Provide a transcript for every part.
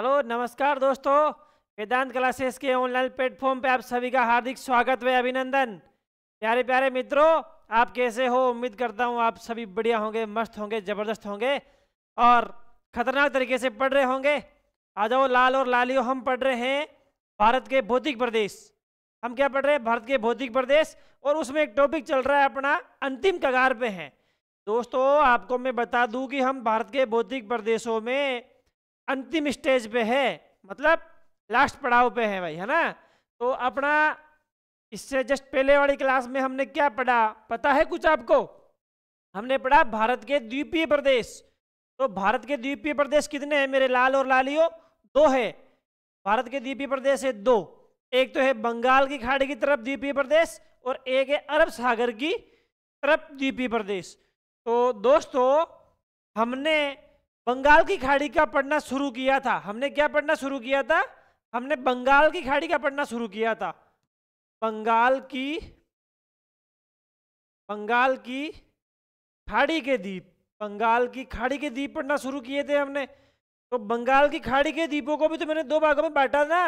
Hello नमस्कार दोस्तों Vedant classes के ऑनलाइन प्लेटफॉर्म पे आप सभी का हार्दिक स्वागत व अभिनंदन प्यारे प्यारे मित्रों आप कैसे हो उम्मीद करता हूँ आप सभी बढ़िया होंगे मस्त होंगे ज़बरदस्त होंगे और ख़तरनाक तरीके से पढ़ रहे होंगे आ जाओ लाल और लालियो हम पढ़ रहे हैं भारत के भौतिक प्रदेश हम क्या पढ़ रहे हैं भारत के भौतिक प्रदेश और उसमें एक टॉपिक चल रहा है अपना अंतिम कगार पे है दोस्तों आपको मैं बता दूं कि हम भारत के भौतिक प्रदेशों में अंतिम स्टेज पे है मतलब लास्ट पड़ाव पे है भाई है ना तो अपना इससे जस्ट पहले वाली क्लास में हमने क्या पढ़ा पता है कुछ आपको हमने पढ़ा भारत के द्वीपीय प्रदेश तो भारत के द्वीपीय प्रदेश कितने हैं मेरे लाल और लालियो दो है भारत के द्वीपीय प्रदेश है दो एक तो है बंगाल की खाड़ी की तरफ द्वीपीय प्रदेश और एक है अरब सागर की तरफ द्वीपीय प्रदेश तो दोस्तों हमने बंगाल की खाड़ी का पढ़ना शुरू किया था हमने क्या पढ़ना शुरू किया था हमने बंगाल की खाड़ी का पढ़ना शुरू किया था बंगाल की बंगाल की खाड़ी के द्वीप बंगाल की खाड़ी के द्वीप पढ़ना शुरू किए थे हमने तो बंगाल की खाड़ी के द्वीपों को भी तो मैंने दो भागों में बांटा ना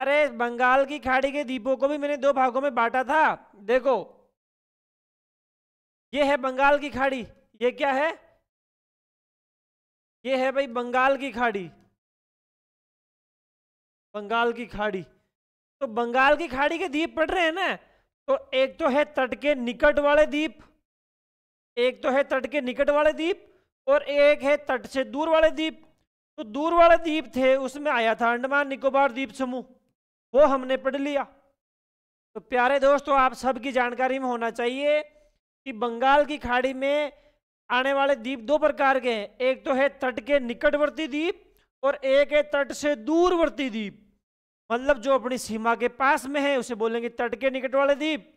अरे बंगाल की खाड़ी के द्वीपों को भी मैंने दो भागों में बांटा था देखो ये है बंगाल की खाड़ी ये क्या है ये है भाई बंगाल की खाड़ी बंगाल की खाड़ी तो बंगाल की खाड़ी के द्वीप पड़ रहे हैं ना तो एक तो है तट के निकट वाले द्वीप एक तो है तट के निकट वाले द्वीप और एक है तट से दूर वाले द्वीप तो दूर वाले द्वीप थे उसमें आया था अंडमान निकोबार द्वीप समूह वो हमने पढ़ लिया तो प्यारे दोस्तों आप सबकी जानकारी में होना चाहिए कि बंगाल की खाड़ी में आने वाले द्वीप दो प्रकार के हैं एक तो है तट के निकटवर्ती द्वीप और एक है तट से दूरवर्ती द्वीप मतलब जो अपनी सीमा के पास में है उसे बोलेंगे तट के निकट वाले द्वीप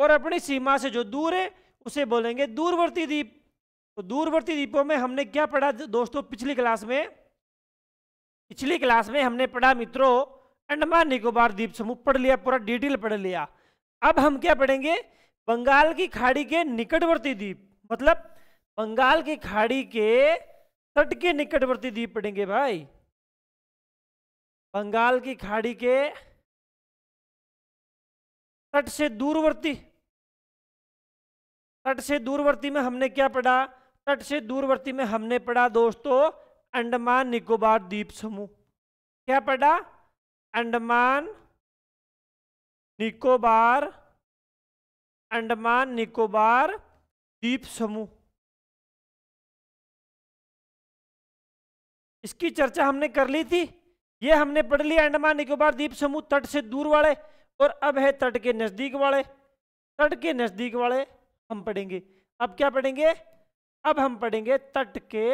और अपनी सीमा से जो दूर है उसे बोलेंगे दूरवर्ती द्वीप तो दूरवर्ती द्वीपों में हमने क्या पढ़ा दोस्तों पिछली क्लास में पिछली क्लास में हमने पढ़ा मित्रों अंडमान निकोबार द्वीप समूह पढ़ लिया पूरा डिटेल पढ़ लिया अब हम क्या पढ़ेंगे बंगाल की खाड़ी के निकटवर्ती द्वीप मतलब बंगाल की खाड़ी के तट के निकटवर्ती द्वीप पड़ेंगे भाई बंगाल की खाड़ी के तट से दूरवर्ती तट से दूरवर्ती में हमने क्या पढ़ा तट से दूरवर्ती में हमने पढ़ा दोस्तों अंडमान निकोबार द्वीप समूह क्या पढ़ा अंडमान निकोबार अंडमान निकोबार द्वीप समूह इसकी चर्चा हमने कर ली थी ये हमने पढ़ लिया अंडमान निकोबार द्वीप समूह तट से दूर वाले और अब है तट के नज़दीक वाले तट के नज़दीक वाले हम पढ़ेंगे अब क्या पढ़ेंगे अब हम पढ़ेंगे तट के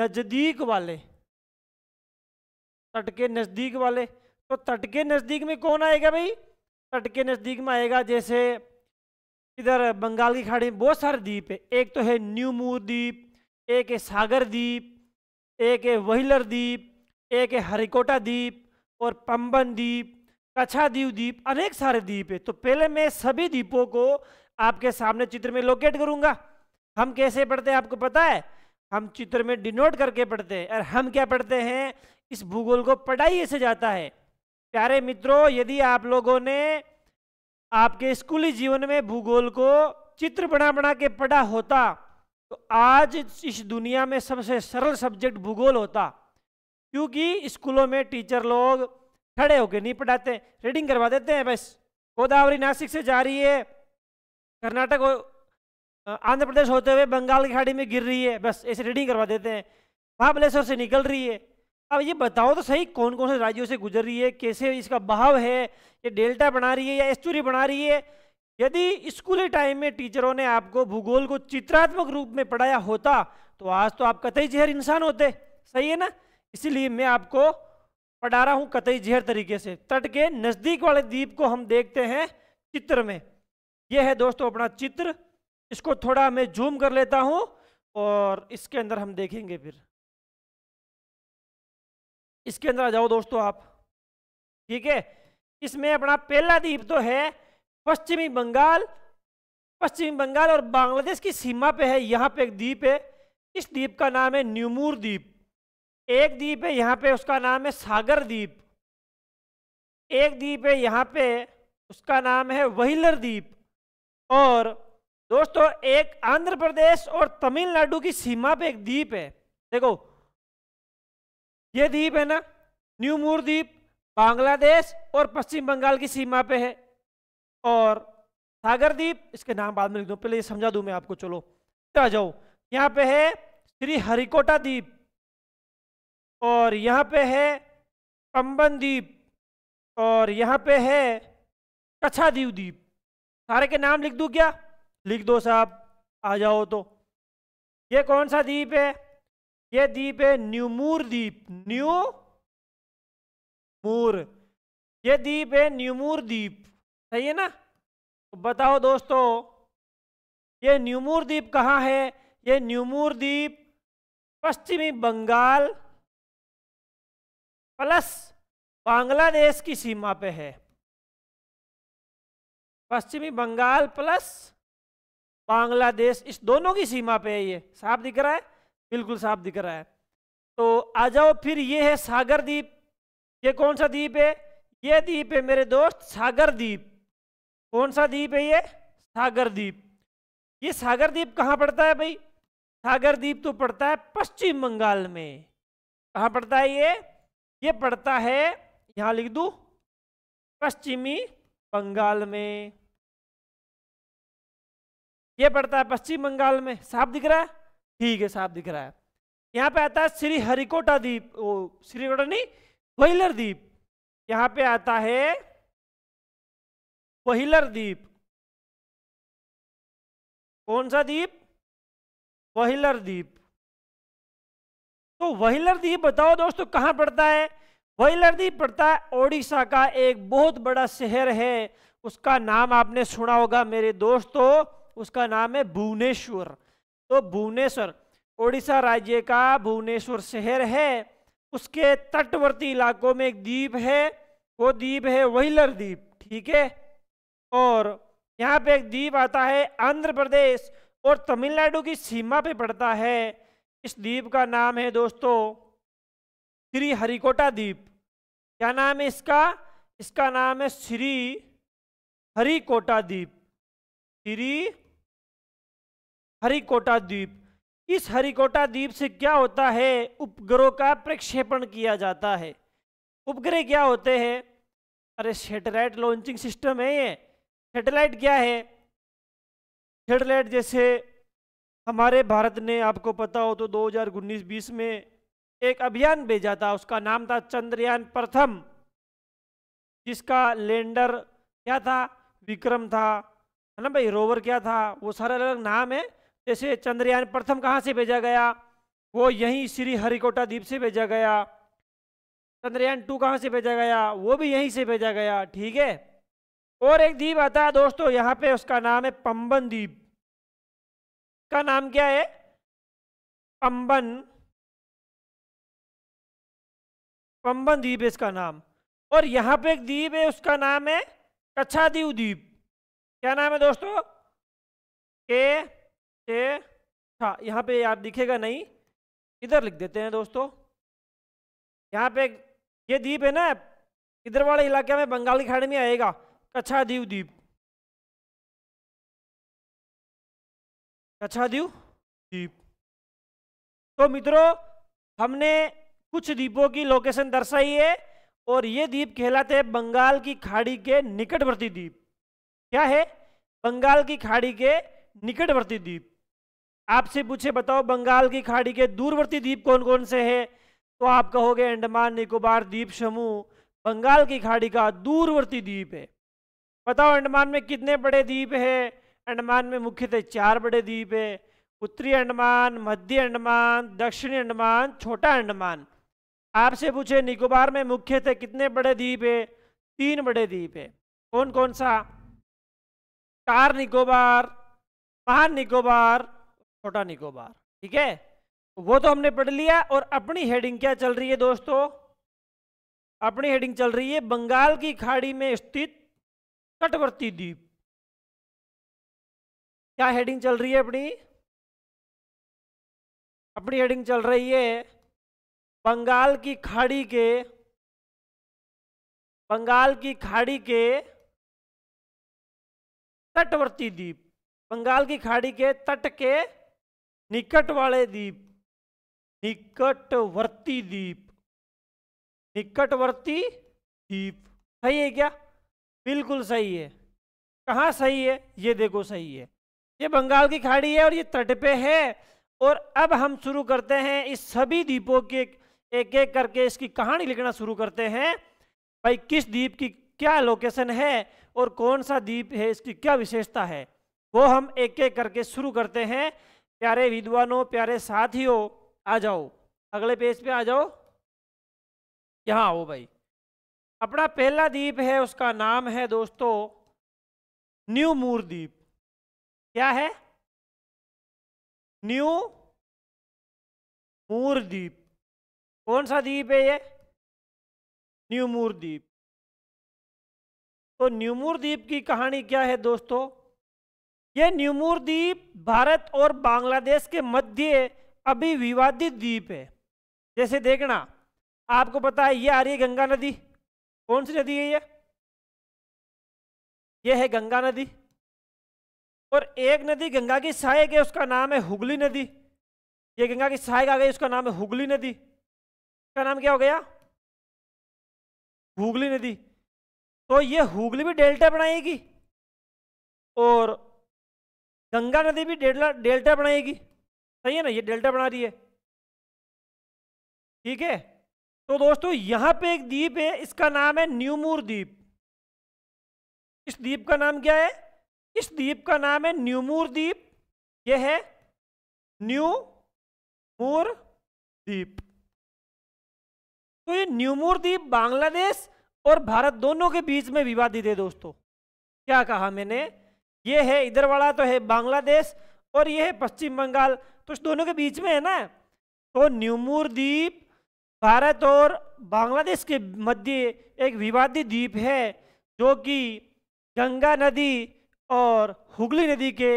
नज़दीक वाले तट के नज़दीक वाले तो तट के नज़दीक में कौन आएगा भाई तट के नज़दीक में आएगा जैसे इधर बंगाल की खाड़ी में बहुत सारे द्वीप है एक तो है न्यूमूर द्वीप एक है सागर द्वीप एक है वहीलर द्वीप एक है हरिकोटा द्वीप और पंबन द्वीप कछा दीव द्वीप अनेक सारे द्वीप है तो पहले मैं सभी द्वीपों को आपके सामने चित्र में लोकेट करूंगा हम कैसे पढ़ते हैं आपको पता है हम चित्र में डिनोट करके पढ़ते हैं और हम क्या पढ़ते हैं इस भूगोल को पढ़ाई ऐसे जाता है प्यारे मित्रों यदि आप लोगों ने आपके स्कूली जीवन में भूगोल को चित्र बना बना के पढ़ा होता तो आज इस दुनिया में सबसे सरल सब्जेक्ट भूगोल होता क्योंकि स्कूलों में टीचर लोग खड़े होकर नहीं पढ़ाते रीडिंग करवा देते हैं बस गोदावरी नासिक से जा रही है कर्नाटक आंध्र प्रदेश होते हुए बंगाल की खाड़ी में गिर रही है बस ऐसे रीडिंग करवा देते हैं महाबलेश्वर से निकल रही है अब ये बताओ तो सही कौन कौन से राज्यों से गुजर रही है कैसे इसका बहाव है ये डेल्टा बना रही है या एस्चुरी बना रही है यदि स्कूली टाइम में टीचरों ने आपको भूगोल को चित्रात्मक रूप में पढ़ाया होता तो आज तो आप कतई जहर इंसान होते सही है ना इसीलिए मैं आपको पढ़ा रहा हूँ कतई जहर तरीके से तट के नज़दीक वाले द्वीप को हम देखते हैं चित्र में यह है दोस्तों अपना चित्र इसको थोड़ा मैं जूम कर लेता हूँ और इसके अंदर हम देखेंगे फिर इसके अंदर आ जाओ दोस्तों आप ठीक है इसमें अपना पहला द्वीप तो है पश्चिमी बंगाल पश्चिमी बंगाल और बांग्लादेश की सीमा पे है यहाँ पे एक द्वीप है इस द्वीप का नाम है न्यूमूर द्वीप एक द्वीप है यहाँ पे उसका नाम है सागर द्वीप एक द्वीप है यहाँ पे उसका नाम है वहीलर द्वीप और दोस्तों एक आंध्र प्रदेश और तमिलनाडु की सीमा पे एक द्वीप है देखो ये द्वीप है ना न्यूमूर द्वीप बांग्लादेश और पश्चिम बंगाल की सीमा पे है और सागरदीप इसके नाम बाद में लिख दो पहले ये समझा दूँ मैं आपको चलो आ जाओ यहाँ पे है श्री हरिकोटा द्वीप और यहाँ पे है पंबन द्वीप और यहाँ पे है कछादीव द्वीप सारे के नाम लिख दूँ क्या लिख दो साहब आ जाओ तो ये कौन सा द्वीप है ये द्वीप है न्यूमूर द्वीप न्यू मूर ये द्वीप है न्यूमूर द्वीप सही है ना तो बताओ दोस्तों ये न्यूमूर द्वीप कहाँ है ये न्यूमूर द्वीप पश्चिमी बंगाल प्लस बांग्लादेश की सीमा पे है पश्चिमी बंगाल प्लस बांग्लादेश इस दोनों की सीमा पे है ये साफ दिख रहा है बिल्कुल साफ दिख रहा है तो आ जाओ फिर ये है सागर द्वीप ये कौन सा द्वीप है ये द्वीप है मेरे दोस्त सागर द्वीप कौन सा द्वीप है ये सागर द्वीप ये सागर द्वीप कहाँ पड़ता है भाई सागर द्वीप तो पड़ता है पश्चिम बंगाल में कहाँ पड़ता है ये ये पड़ता है यहाँ लिख दू पश्चिमी बंगाल में ये पड़ता है पश्चिम बंगाल में साफ दिख रहा है ठीक है साफ दिख रहा है यहाँ पे आता है श्री हरिकोटा द्वीप ओ श्रीकोटा नहीं कोयलर द्वीप यहाँ पे आता है वहिलर द्वीप कौन सा द्वीप वहिलर द्वीप तो वहिलर द्वीप बताओ दोस्तों कहाँ पड़ता है वहिलर द्वीप पड़ता है ओडिशा का एक बहुत बड़ा शहर है उसका नाम आपने सुना होगा मेरे दोस्तों उसका नाम है भुवनेश्वर तो भुवनेश्वर ओडिशा राज्य का भुवनेश्वर शहर है उसके तटवर्ती इलाकों में एक द्वीप है वो द्वीप है वहिलर द्वीप ठीक है और यहाँ पे एक द्वीप आता है आंध्र प्रदेश और तमिलनाडु की सीमा पे पड़ता है इस द्वीप का नाम है दोस्तों श्री हरिकोटा द्वीप क्या नाम है इसका इसका नाम है श्री हरिकोटा द्वीप श्री हरिकोटा द्वीप इस हरिकोटा द्वीप से क्या होता है उपग्रह का प्रक्षेपण किया जाता है उपग्रह क्या होते हैं अरे सेटेलाइट लॉन्चिंग सिस्टम है ये सेटेलाइट क्या है सेटेलाइट जैसे हमारे भारत ने आपको पता हो तो 2019-20 में एक अभियान भेजा था उसका नाम था चंद्रयान प्रथम जिसका लैंडर क्या था विक्रम था है ना भाई रोवर क्या था वो सारा अलग नाम है जैसे चंद्रयान प्रथम कहाँ से भेजा गया वो यहीं श्री हरिकोटा द्वीप से भेजा गया चंद्रयान टू कहाँ से भेजा गया वो भी यहीं से भेजा गया ठीक है और एक द्वीप आता है दोस्तों यहाँ पे उसका नाम है पंबन द्वीप का नाम क्या है पंबन पंबन द्वीप है इसका नाम और यहाँ पे एक द्वीप है उसका नाम है कच्छादीव द्वीप क्या नाम है दोस्तों के ए हाँ यहाँ पे यार दिखेगा नहीं इधर लिख देते हैं दोस्तों यहाँ पे ये द्वीप है ना इधर वाले इलाके में बंगाल की खाड़ी में आएगा कच्छादीव द्वीप दीव द्वीप तो मित्रों हमने कुछ द्वीपों की लोकेशन दर्शाई है और ये द्वीप कहलाते हैं बंगाल की खाड़ी के निकटवर्ती द्वीप क्या है बंगाल की खाड़ी के निकटवर्ती द्वीप आपसे पूछे बताओ बंगाल की खाड़ी के दूरवर्ती द्वीप कौन कौन से हैं तो आप कहोगे अंडमान निकोबार द्वीप समूह बंगाल की खाड़ी का दूरवर्ती द्वीप है बताओ अंडमान में कितने बड़े द्वीप है अंडमान में मुख्यतः चार बड़े द्वीप है उत्तरी अंडमान मध्य अंडमान दक्षिणी अंडमान छोटा अंडमान आपसे पूछे निकोबार में मुख्यतः कितने बड़े द्वीप है तीन बड़े द्वीप है कौन कौन सा कार निकोबार महान निकोबार छोटा निकोबार ठीक है वो तो हमने पढ़ लिया और अपनी हेडिंग क्या चल रही है दोस्तों अपनी हेडिंग चल रही है बंगाल की खाड़ी में स्थित तटवर्ती द्वीप क्या हेडिंग चल रही है अपनी अपनी हेडिंग चल रही है बंगाल की खाड़ी के बंगाल की खाड़ी के तटवर्ती द्वीप बंगाल की खाड़ी के तट के निकट वाले द्वीप निकटवर्ती द्वीप निकटवर्ती द्वीप सही है क्या बिल्कुल सही है कहाँ सही है ये देखो सही है ये बंगाल की खाड़ी है और ये तट पे है और अब हम शुरू करते हैं इस सभी द्वीपों के एक एक करके इसकी कहानी लिखना शुरू करते हैं भाई किस द्वीप की क्या लोकेशन है और कौन सा द्वीप है इसकी क्या विशेषता है वो हम एक एक करके शुरू करते हैं प्यारे विद्वानों प्यारे साथियों आ जाओ अगले पेज पे आ जाओ यहाँ आओ भाई अपना पहला द्वीप है उसका नाम है दोस्तों न्यू मूर द्वीप क्या है न्यू मूर द्वीप कौन सा द्वीप है ये न्यू मूर द्वीप तो मूर द्वीप की कहानी क्या है दोस्तों ये मूर द्वीप भारत और बांग्लादेश के मध्य अभी विवादित द्वीप है जैसे देखना आपको पता है ये आ रही है गंगा नदी कौन सी नदी है ये ये है गंगा नदी और एक नदी गंगा की सहायक है उसका नाम है हुगली नदी ये गंगा की सहायक आ गई उसका नाम है हुगली नदी का नाम क्या हो गया हुगली नदी तो ये हुगली भी डेल्टा बनाएगी और गंगा नदी भी डेल्टा डेल्टा बनाएगी सही है ना ये डेल्टा बना रही है ठीक है तो दोस्तों यहां पे एक द्वीप है इसका नाम है न्यूमूर द्वीप इस द्वीप का नाम क्या है इस द्वीप का नाम है न्यूमूर द्वीप यह है न्यू मूर द्वीप तो ये न्यूमूर द्वीप बांग्लादेश और भारत दोनों के बीच में विवादित है दोस्तों क्या कहा मैंने ये है इधर वाला तो है बांग्लादेश और ये है पश्चिम बंगाल तो इस दोनों के बीच में है ना तो न्यूमूर द्वीप भारत और बांग्लादेश के मध्य एक विवादित द्वीप है जो कि गंगा नदी और हुगली नदी के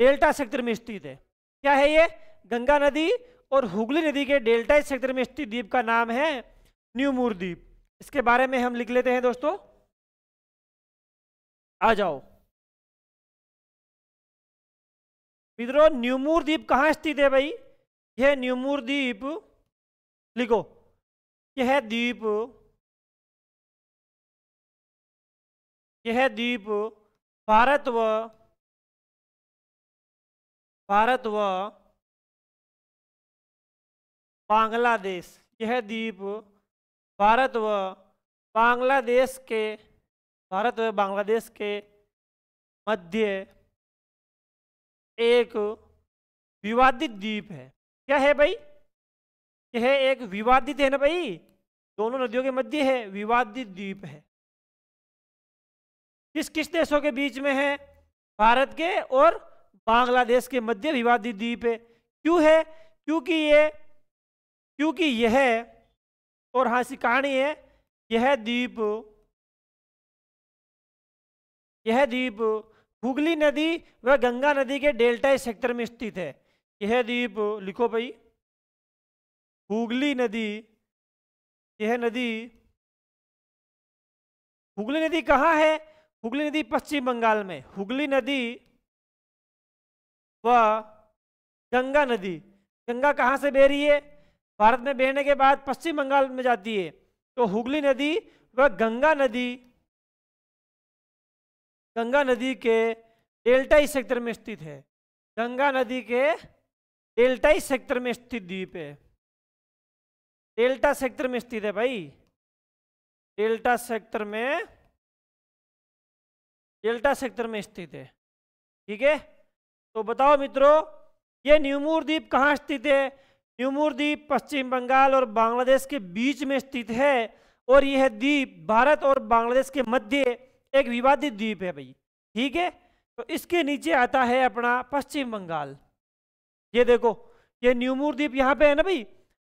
डेल्टा सेक्टर में स्थित है क्या है ये गंगा नदी और हुगली नदी के डेल्टा सेक्टर में स्थित द्वीप का नाम है मूर द्वीप इसके बारे में हम लिख लेते हैं दोस्तों आ जाओ मित्रों न्यूमूर द्वीप कहाँ स्थित है भाई यह न्यूमूर द्वीप लिखो यह द्वीप यह द्वीप भारत व भारत व बांग्लादेश यह द्वीप भारत व बांग्लादेश के भारत व बांग्लादेश के मध्य एक विवादित द्वीप है क्या है भाई यह एक विवादित है ना भाई दोनों नदियों के मध्य है विवादित द्वीप है किस किस देशों के बीच में है भारत के और बांग्लादेश के मध्य विवादित द्वीप है क्यों है क्योंकि ये क्योंकि यह और हाँ सी कहानी है यह द्वीप यह द्वीप हुगली नदी व गंगा नदी के डेल्टा सेक्टर में स्थित है यह द्वीप लिखो भाई हुगली नदी यह नदी हुगली नदी कहाँ है हुगली नदी पश्चिम बंगाल में हुगली नदी व गंगा नदी गंगा कहाँ से बह रही है भारत में बहने के बाद पश्चिम बंगाल में जाती है तो हुगली नदी व गंगा नदी गंगा नदी के डेल्टाई सेक्टर में स्थित है गंगा नदी के डेल्टाई सेक्टर में स्थित द्वीप है डेल्टा सेक्टर में स्थित है भाई डेल्टा सेक्टर में डेल्टा सेक्टर में स्थित है ठीक है तो बताओ मित्रों ये न्यूमूर द्वीप कहाँ स्थित है न्यूमूर द्वीप पश्चिम बंगाल और बांग्लादेश के बीच में स्थित है और यह द्वीप भारत और बांग्लादेश के मध्य एक विवादित द्वीप है भाई ठीक है तो इसके नीचे आता है अपना पश्चिम बंगाल ये देखो ये न्यूमूर द्वीप यहाँ पे है ना भाई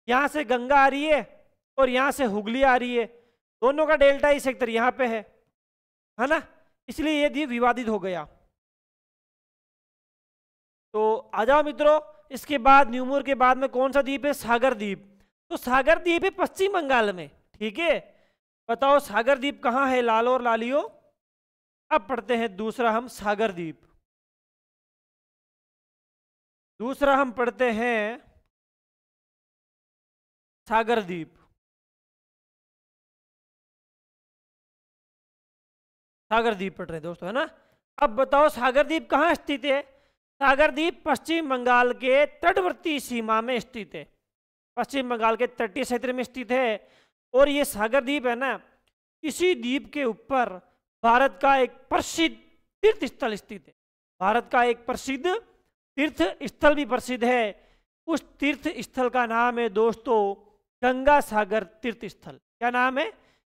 यहाँ से गंगा आ रही है और यहाँ से हुगली आ रही है दोनों का डेल्टा ही सेक्टर यहां पे है है ना इसलिए ये द्वीप विवादित हो गया तो आ जाओ मित्रों इसके बाद न्यूमूर के बाद में कौन सा द्वीप है सागर द्वीप तो सागर द्वीप है पश्चिम बंगाल में ठीक है बताओ सागर द्वीप कहाँ है लालो और लालियो अब पढ़ते हैं दूसरा हम सागर द्वीप दूसरा हम पढ़ते हैं सागर द्वीप पढ़ रहे दोस्तों है ना अब बताओ सागरदीप कहाँ स्थित है द्वीप पश्चिम बंगाल के तटवर्ती सीमा में स्थित है पश्चिम बंगाल के तटीय क्षेत्र में स्थित है और ये द्वीप है ना इसी द्वीप के ऊपर भारत का एक प्रसिद्ध तीर्थ स्थल स्थित है भारत का एक प्रसिद्ध तीर्थ स्थल भी प्रसिद्ध है उस तीर्थ स्थल का नाम है दोस्तों गंगा सागर तीर्थ स्थल क्या नाम है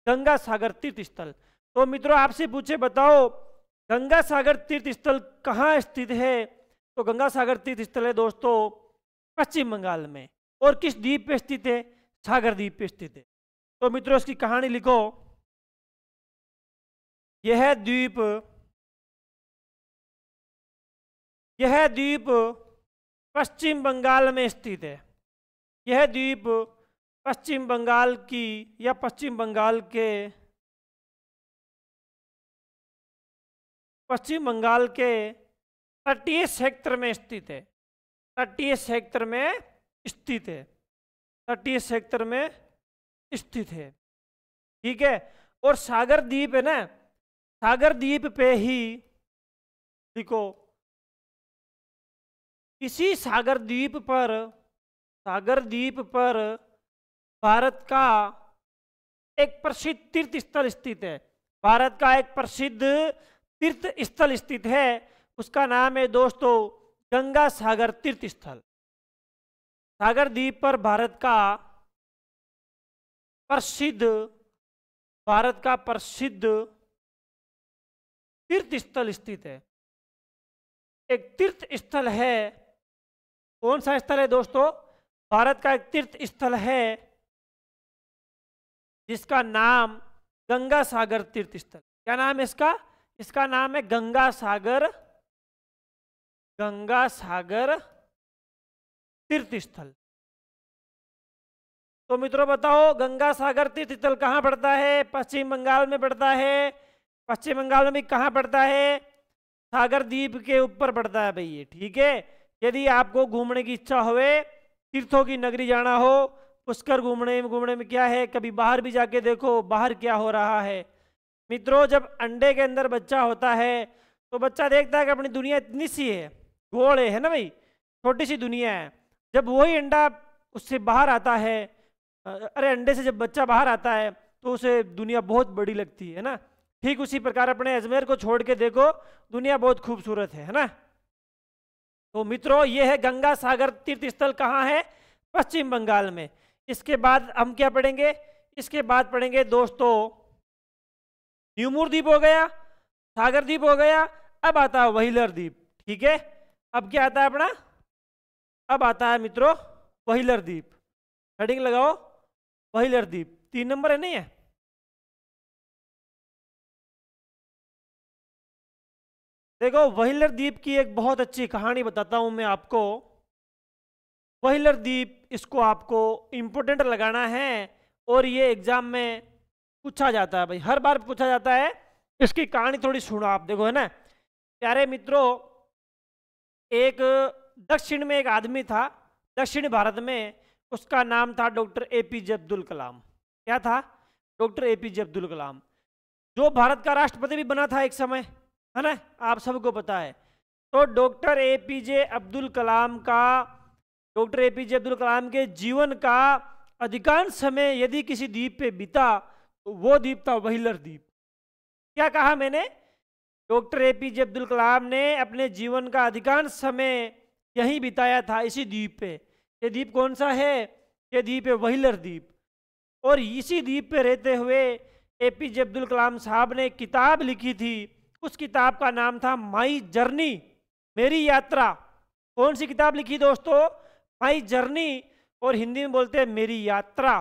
गंगा सागर तीर्थ स्थल तो मित्रों आपसे पूछे बताओ गंगा सागर तीर्थ स्थल कहाँ स्थित है तो गंगा सागर तीर्थ स्थल है दोस्तों पश्चिम बंगाल में और किस द्वीप पे स्थित है सागर द्वीप पे स्थित है तो मित्रों इसकी कहानी लिखो यह द्वीप यह द्वीप पश्चिम बंगाल में स्थित है यह द्वीप पश्चिम बंगाल की या पश्चिम बंगाल के पश्चिम बंगाल के तटीय सेक्टर में स्थित है तटीय सेक्टर में स्थित है तटीय सेक्टर में स्थित है ठीक है और सागर द्वीप है ना सागर द्वीप पे ही लिखो इसी सागर द्वीप पर सागर द्वीप पर भारत का एक प्रसिद्ध तीर्थ स्थल स्थित है भारत का एक प्रसिद्ध तीर्थ स्थल स्थित है उसका नाम है दोस्तों गंगा सागर तीर्थ स्थल सागर द्वीप पर भारत का प्रसिद्ध भारत का प्रसिद्ध तीर्थ स्थल स्थित है एक तीर्थ स्थल है कौन सा स्थल है दोस्तों भारत का एक तीर्थ स्थल है जिसका नाम गंगा सागर तीर्थ स्थल क्या नाम है इसका इसका नाम है गंगा सागर गंगा सागर तीर्थ स्थल तो मित्रों बताओ गंगा सागर तीर्थ स्थल कहाँ पड़ता है पश्चिम बंगाल में पड़ता है पश्चिम बंगाल में कहाँ पड़ता है सागर द्वीप के ऊपर पड़ता है भैया ठीक है यदि आपको घूमने की इच्छा होवे तीर्थों की नगरी जाना हो पुष्कर घूमने में घूमने में क्या है कभी बाहर भी जाके देखो बाहर क्या हो रहा है मित्रों जब अंडे के अंदर बच्चा होता है तो बच्चा देखता है कि अपनी दुनिया इतनी सी है गोल है ना भाई छोटी सी दुनिया है जब वही अंडा उससे बाहर आता है अरे अंडे से जब बच्चा बाहर आता है तो उसे दुनिया बहुत बड़ी लगती है ना ठीक उसी प्रकार अपने अजमेर को छोड़ के देखो दुनिया बहुत खूबसूरत है है ना तो मित्रों ये है गंगा सागर तीर्थ स्थल कहाँ है पश्चिम बंगाल में इसके बाद हम क्या पढ़ेंगे इसके बाद पढ़ेंगे दोस्तों न्यूमूर द्वीप हो गया सागर द्वीप हो गया अब आता है वहीलर द्वीप ठीक है अब क्या आता है अपना अब आता है मित्रों वहीलर द्वीप हेडिंग लगाओ वहीलर द्वीप तीन नंबर है नहीं है देखो वहीलर द्वीप की एक बहुत अच्छी कहानी बताता हूं मैं आपको वहीलर दीप इसको आपको इम्पोर्टेंट लगाना है और ये एग्जाम में पूछा जाता है भाई हर बार पूछा जाता है इसकी कहानी थोड़ी सुनो आप देखो है ना प्यारे मित्रों एक दक्षिण में एक आदमी था दक्षिण भारत में उसका नाम था doctor A P J Abdul Kalam क्या था doctor A P J Abdul Kalam जो भारत का राष्ट्रपति भी बना था एक समय है ना आप सबको पता है तो doctor A P J Abdul Kalam का doctor A P J Abdul Kalam के जीवन का अधिकांश समय यदि किसी द्वीप पे बीता तो वो द्वीप था वहीलर द्वीप क्या कहा मैंने doctor A P J Abdul Kalam ने अपने जीवन का अधिकांश समय यहीं बिताया था इसी द्वीप पे ये द्वीप कौन सा है ये द्वीप है वहीलर द्वीप और इसी द्वीप पे रहते हुए ए पी जे अब्दुल कलाम साहब ने किताब लिखी थी उस किताब का नाम था माई जर्नी मेरी यात्रा कौन सी किताब लिखी दोस्तों माई जर्नी और हिंदी में बोलते हैं मेरी यात्रा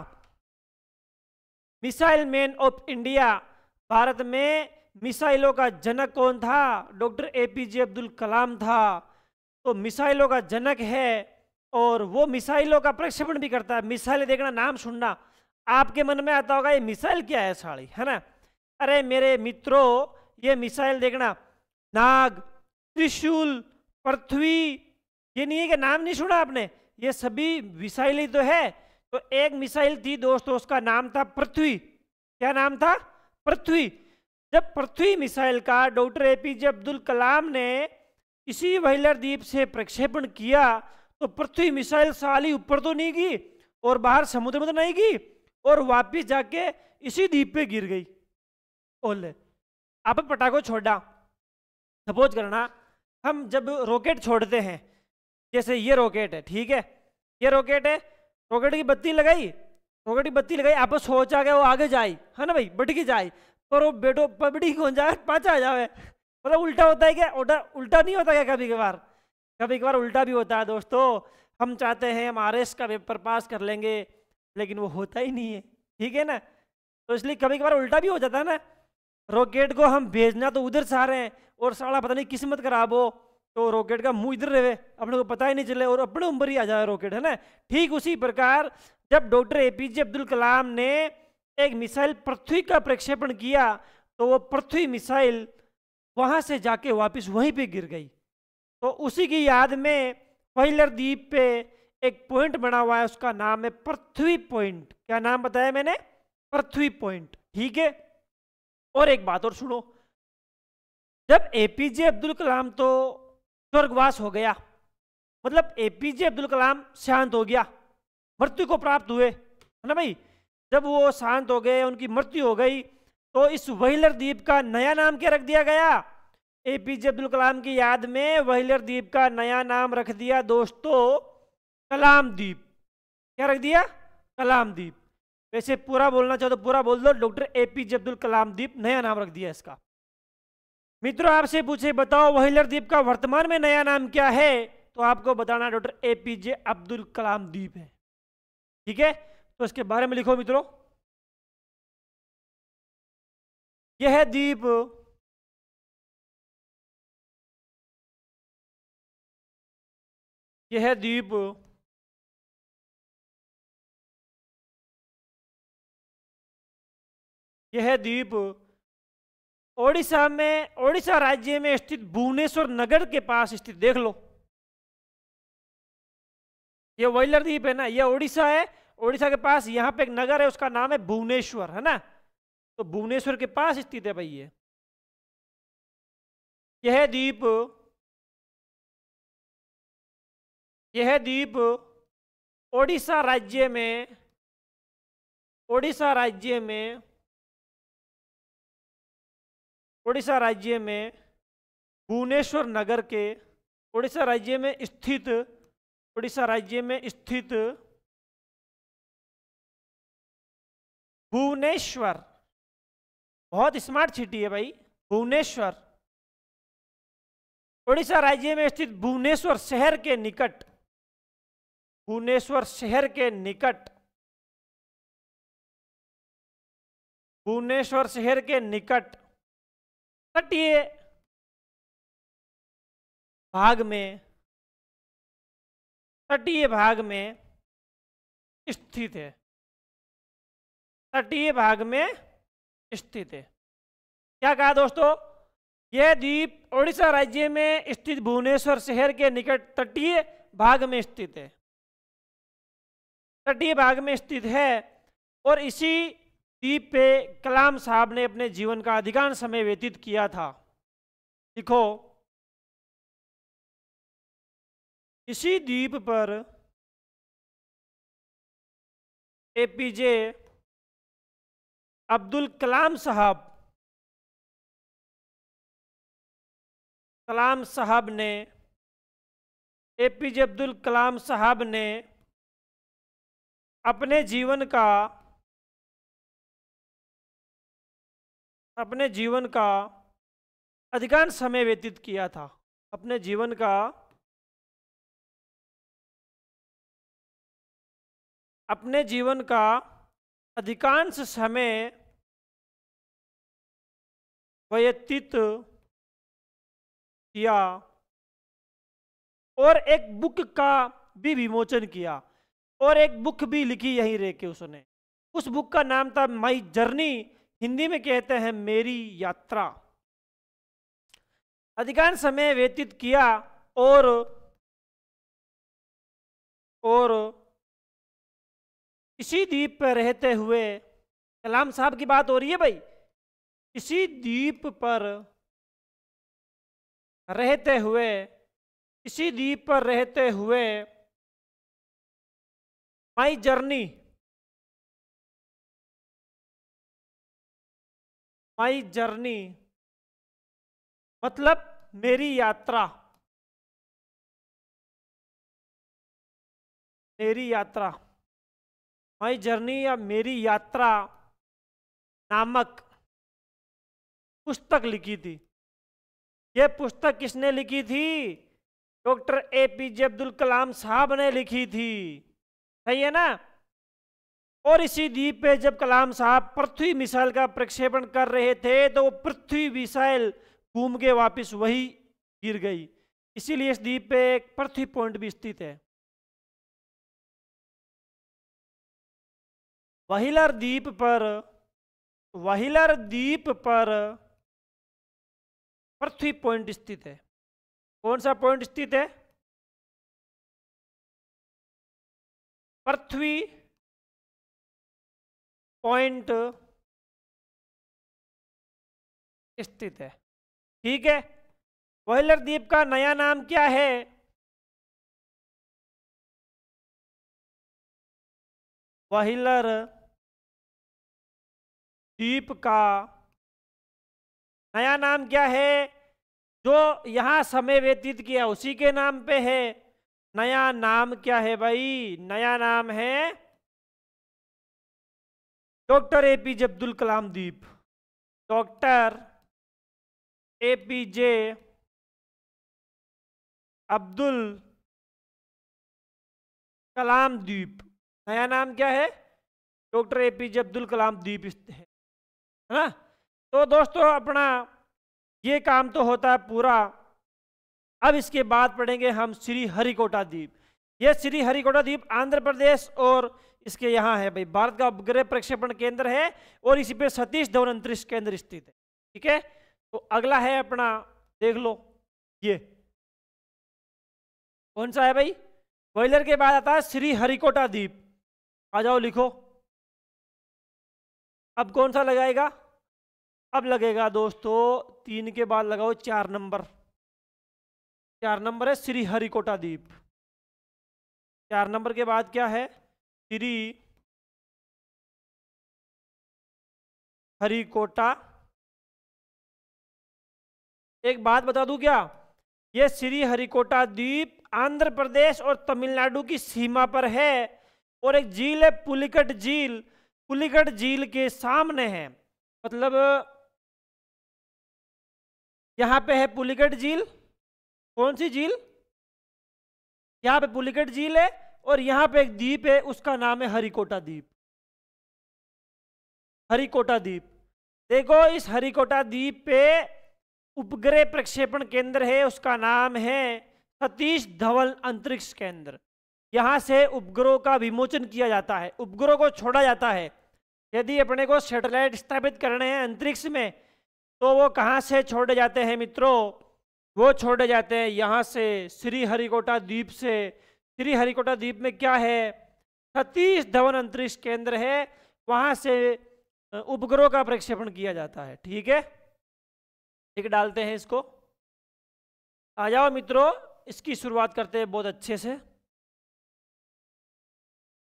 missile man of India Bharat में मिसाइलों का जनक कौन था doctor A P J Abdul Kalam था तो मिसाइलों का जनक है और वो मिसाइलों का प्रक्षेपण भी करता है मिसाइल देखना नाम सुनना आपके मन में आता होगा ये मिसाइल क्या है साड़ी है ना अरे मेरे मित्रों ये मिसाइल देखना नाग त्रिशूल पृथ्वी ये नहीं है कि नाम नहीं सुना आपने ये सभी मिसाइलें तो है तो एक मिसाइल थी दोस्तों उसका नाम था पृथ्वी क्या नाम था पृथ्वी जब पृथ्वी मिसाइल का doctor A P J Abdul Kalam ने इसी वहलर द्वीप से प्रक्षेपण किया तो पृथ्वी मिसाइल साली ऊपर तो नहीं गई और बाहर समुद्र में तो नहीं गई और वापिस जाके इसी द्वीप पे गिर गई ओले आप पटाखो छोड़ा सपोज करना हम जब रॉकेट छोड़ते हैं जैसे ये रॉकेट है ठीक है ये रॉकेट है रॉकेट की बत्ती लगाई रॉकेट की बत्ती लगाई आपस सोचा गया वो आगे जाए है ना भाई बटकी जाए पर वो बेटो पबड़ी कौन जाए पाचा आ जाए मतलब उल्टा होता है क्या उल्टा उल्टा नहीं होता क्या कभी कभार कभी कभार उल्टा भी होता है दोस्तों हम चाहते हैं हम आर का पेपर पास कर लेंगे लेकिन वो होता ही नहीं है ठीक है ना तो इसलिए कभी कभार उल्टा भी हो जाता है ना रॉकेट को हम भेजना तो उधर से आ रहे हैं और साला पता नहीं किस्मत खराब हो तो रॉकेट का मुंह इधर रहे अपने को पता ही नहीं चले और अपने उम्र ही आ जाए रॉकेट है ना ठीक उसी प्रकार जब doctor A P J Abdul Kalam ने एक मिसाइल पृथ्वी का प्रक्षेपण किया तो वो पृथ्वी मिसाइल वहाँ से जाके वापस वहीं पे गिर गई तो उसी की याद में फैलर द्वीप पे एक पॉइंट बना हुआ है उसका नाम है पृथ्वी पॉइंट क्या नाम बताया मैंने पृथ्वी पॉइंट ठीक है और एक बात और सुनो जब एपीजे अब्दुल कलाम तो स्वर्गवास हो गया मतलब एपीजे अब्दुल कलाम शांत हो गया मृत्यु को प्राप्त हुए है ना भाई जब वो शांत हो गए उनकी मृत्यु हो गई तो इस वहीलर द्वीप का नया नाम क्या रख दिया गया ए पी जे अब्दुल कलाम की याद में वहीलर द्वीप का नया नाम रख दिया दोस्तों कलाम द्वीप क्या रख दिया कलाम द्वीप वैसे पूरा बोलना चाहो तो पूरा बोल दो doctor A P J Abdul Kalam द्वीप नया नाम रख दिया इसका मित्रों आपसे पूछे बताओ वहीलर द्वीप का वर्तमान में नया नाम क्या है तो आपको बताना डॉक्टर ए अब्दुल कलाम द्वीप है ठीक है तो इसके बारे में लिखो मित्रों यह द्वीप यह द्वीप यह द्वीप ओडिशा में ओडिशा राज्य में स्थित भुवनेश्वर नगर के पास स्थित देख लो ये वैलर द्वीप है ना ये ओडिशा है ओडिशा के पास यहाँ पे एक नगर है उसका नाम है भुवनेश्वर है ना तो भुवनेश्वर के पास स्थित है भाई ये यह द्वीप यह द्वीप ओडिशा राज्य में ओडिशा राज्य में उड़ीसा राज्य में भुवनेश्वर नगर के उड़ीसा राज्य में स्थित उड़ीसा राज्य में स्थित भुवनेश्वर बहुत स्मार्ट सिटी है भाई भुवनेश्वर उड़ीसा राज्य में स्थित भुवनेश्वर शहर के निकट भुवनेश्वर शहर के निकट भुवनेश्वर शहर के निकट तटीय भाग में तटीय भाग में स्थित है तटीय भाग में स्थित है क्या कहा दोस्तों यह द्वीप ओडिशा राज्य में स्थित भुवनेश्वर शहर के निकट तटीय भाग में स्थित है तटीय भाग में स्थित है और इसी द्वीप पे कलाम साहब ने अपने जीवन का अधिकांश समय व्यतीत किया था लिखो इसी द्वीप पर एपीजे अब्दुल कलाम साहब कलाम साहब ने एपीजे अब्दुल कलाम साहब ने अपने जीवन का अपने जीवन का अधिकांश समय व्यतीत किया था अपने जीवन का अपने जीवन का अधिकांश समय व्यतीत किया और एक बुक का भी विमोचन किया और एक बुक भी लिखी यहीं रह के उसने उस बुक का नाम था माई जर्नी हिंदी में कहते हैं मेरी यात्रा अधिकांश समय व्यतीत किया और और इसी द्वीप पर रहते हुए कलाम साहब की बात हो रही है भाई इसी द्वीप पर रहते हुए इसी द्वीप पर रहते हुए माई जर्नी माई जर्नी मतलब मेरी यात्रा मेरी यात्रा माई जर्नी या मेरी यात्रा नामक पुस्तक लिखी थी ये पुस्तक किसने लिखी थी doctor A P J Abdul Kalam साहब ने लिखी थी सही है ना और इसी द्वीप पे जब कलाम साहब पृथ्वी मिसाइल का प्रक्षेपण कर रहे थे तो वो पृथ्वी मिसाइल घूम के वापस वही गिर गई इसीलिए इस द्वीप पे एक पृथ्वी पॉइंट भी स्थित है वहीलर द्वीप पर वहिलर द्वीप पर पृथ्वी पॉइंट स्थित है कौन सा पॉइंट स्थित है पृथ्वी पॉइंट स्थित है ठीक है वॉयलर द्वीप का नया नाम क्या है वहिलर द्वीप का नया नाम क्या है जो यहां समय व्यतीत किया उसी के नाम पे है नया नाम क्या है भाई नया नाम है doctor A P J Abdul Kalam द्वीप doctor A P J Abdul Kalam द्वीप नया नाम क्या है doctor A P J Abdul Kalam द्वीप है ना हाँ? तो दोस्तों अपना ये काम तो होता है पूरा अब इसके बाद पढ़ेंगे हम श्री हरिकोटा द्वीप ये श्री हरिकोटा द्वीप आंध्र प्रदेश और इसके यहाँ है भाई भारत का उपग्रह प्रक्षेपण केंद्र है और इसी पे सतीश धवन अंतरिक्ष केंद्र स्थित है ठीक है तो अगला है अपना देख लो ये कौन सा है भाई बॉयलर के बाद आता है श्री हरिकोटा द्वीप आ जाओ लिखो अब कौन सा लगाएगा अब लगेगा दोस्तों तीन के बाद लगाओ चार नंबर चार नंबर है श्री हरिकोटा द्वीप चार नंबर के बाद क्या है श्री हरिकोटा एक बात बता दूं क्या यह श्री हरिकोटा द्वीप आंध्र प्रदेश और तमिलनाडु की सीमा पर है और एक झील है पुलिकट झील पुलिकट झील के सामने है मतलब यहाँ पे है पुलिकट झील कौन सी झील यहाँ पे पुलिकट झील है और यहां पे एक द्वीप है उसका नाम है हरिकोटा द्वीप हरिकोटा द्वीप देखो इस हरिकोटा द्वीप पे उपग्रह प्रक्षेपण केंद्र है उसका नाम है सतीश धवल अंतरिक्ष केंद्र यहाँ से उपग्रहों का विमोचन किया जाता है उपग्रहों को छोड़ा जाता है यदि अपने को सैटेलाइट स्थापित करने हैं अंतरिक्ष में तो वो कहाँ से छोड़े जाते हैं मित्रों वो छोड़े जाते हैं यहाँ से श्री हरिकोटा द्वीप से श्री हरिकोटा द्वीप में क्या है छत्तीस धवन अंतरिक्ष केंद्र है वहां से उपग्रह का प्रक्षेपण किया जाता है ठीक है एक डालते हैं इसको आ जाओ मित्रों इसकी शुरुआत करते हैं बहुत अच्छे से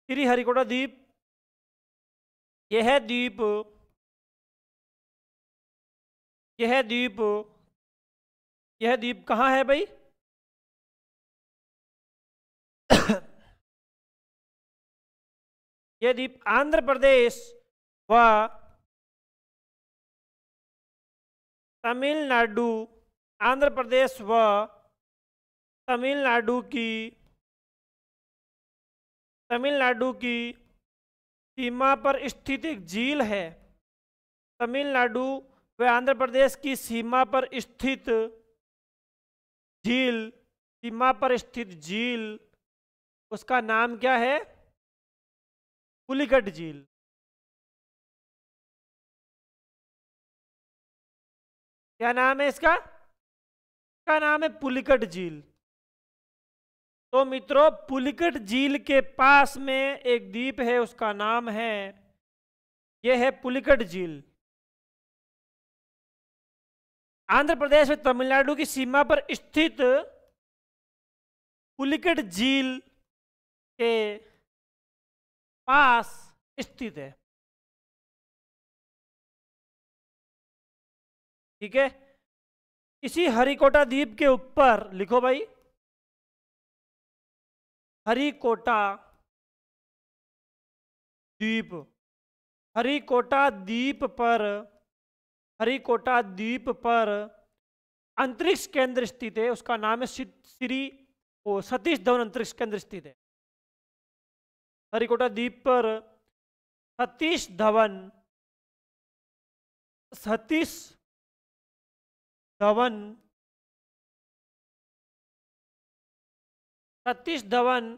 श्री हरिकोटा द्वीप यह है द्वीप यह द्वीप यह द्वीप कहाँ है भाई यदि आंध्र प्रदेश व तमिलनाडु आंध्र प्रदेश व तमिलनाडु की तमिलनाडु की सीमा पर स्थित एक झील है तमिलनाडु व आंध्र प्रदेश की सीमा पर स्थित झील सीमा पर स्थित झील उसका नाम क्या है पुलिकट झील क्या नाम है इसका क्या नाम है पुलिकट झील तो मित्रों पुलिकट झील के पास में एक द्वीप है उसका नाम है यह है पुलिकट झील आंध्र प्रदेश में तमिलनाडु की सीमा पर स्थित पुलिकट झील के पास स्थित है ठीक है इसी हरिकोटा द्वीप के ऊपर लिखो भाई हरिकोटा द्वीप हरिकोटा द्वीप पर हरिकोटा द्वीप पर अंतरिक्ष केंद्र स्थित है उसका नाम है श्री ओ सतीश धवन अंतरिक्ष केंद्र स्थित है हरिकोटा द्वीप पर सतीश धवन सतीश धवन सतीश धवन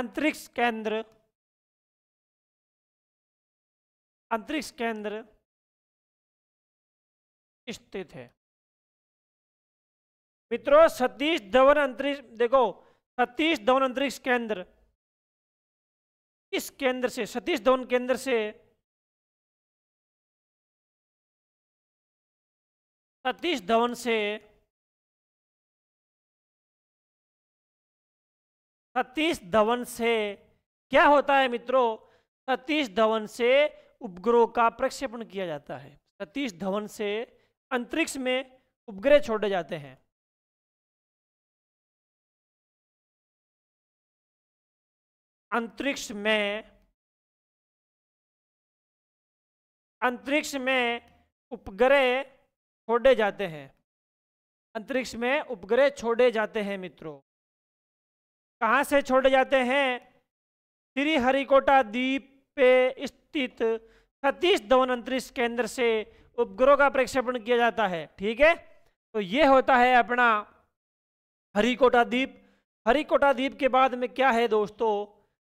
अंतरिक्ष केंद्र अंतरिक्ष केंद्र स्थित है मित्रों सतीश धवन अंतरिक्ष देखो सतीश धवन अंतरिक्ष केंद्र इस केंद्र से सतीश धवन केंद्र से सतीश धवन से सतीश धवन से क्या होता है मित्रों सतीश धवन से उपग्रह का प्रक्षेपण किया जाता है सतीश धवन से अंतरिक्ष में उपग्रह छोड़े जाते हैं अंतरिक्ष में अंतरिक्ष में उपग्रह छोड़े जाते हैं अंतरिक्ष में उपग्रह छोड़े जाते हैं मित्रों कहाँ से छोड़े जाते हैं श्रीहरिकोटा द्वीप पे स्थित सतीश धवन अंतरिक्ष केंद्र से उपग्रहों का प्रक्षेपण किया जाता है ठीक है तो ये होता है अपना हरिकोटा द्वीप हरिकोटा द्वीप के बाद में क्या है दोस्तों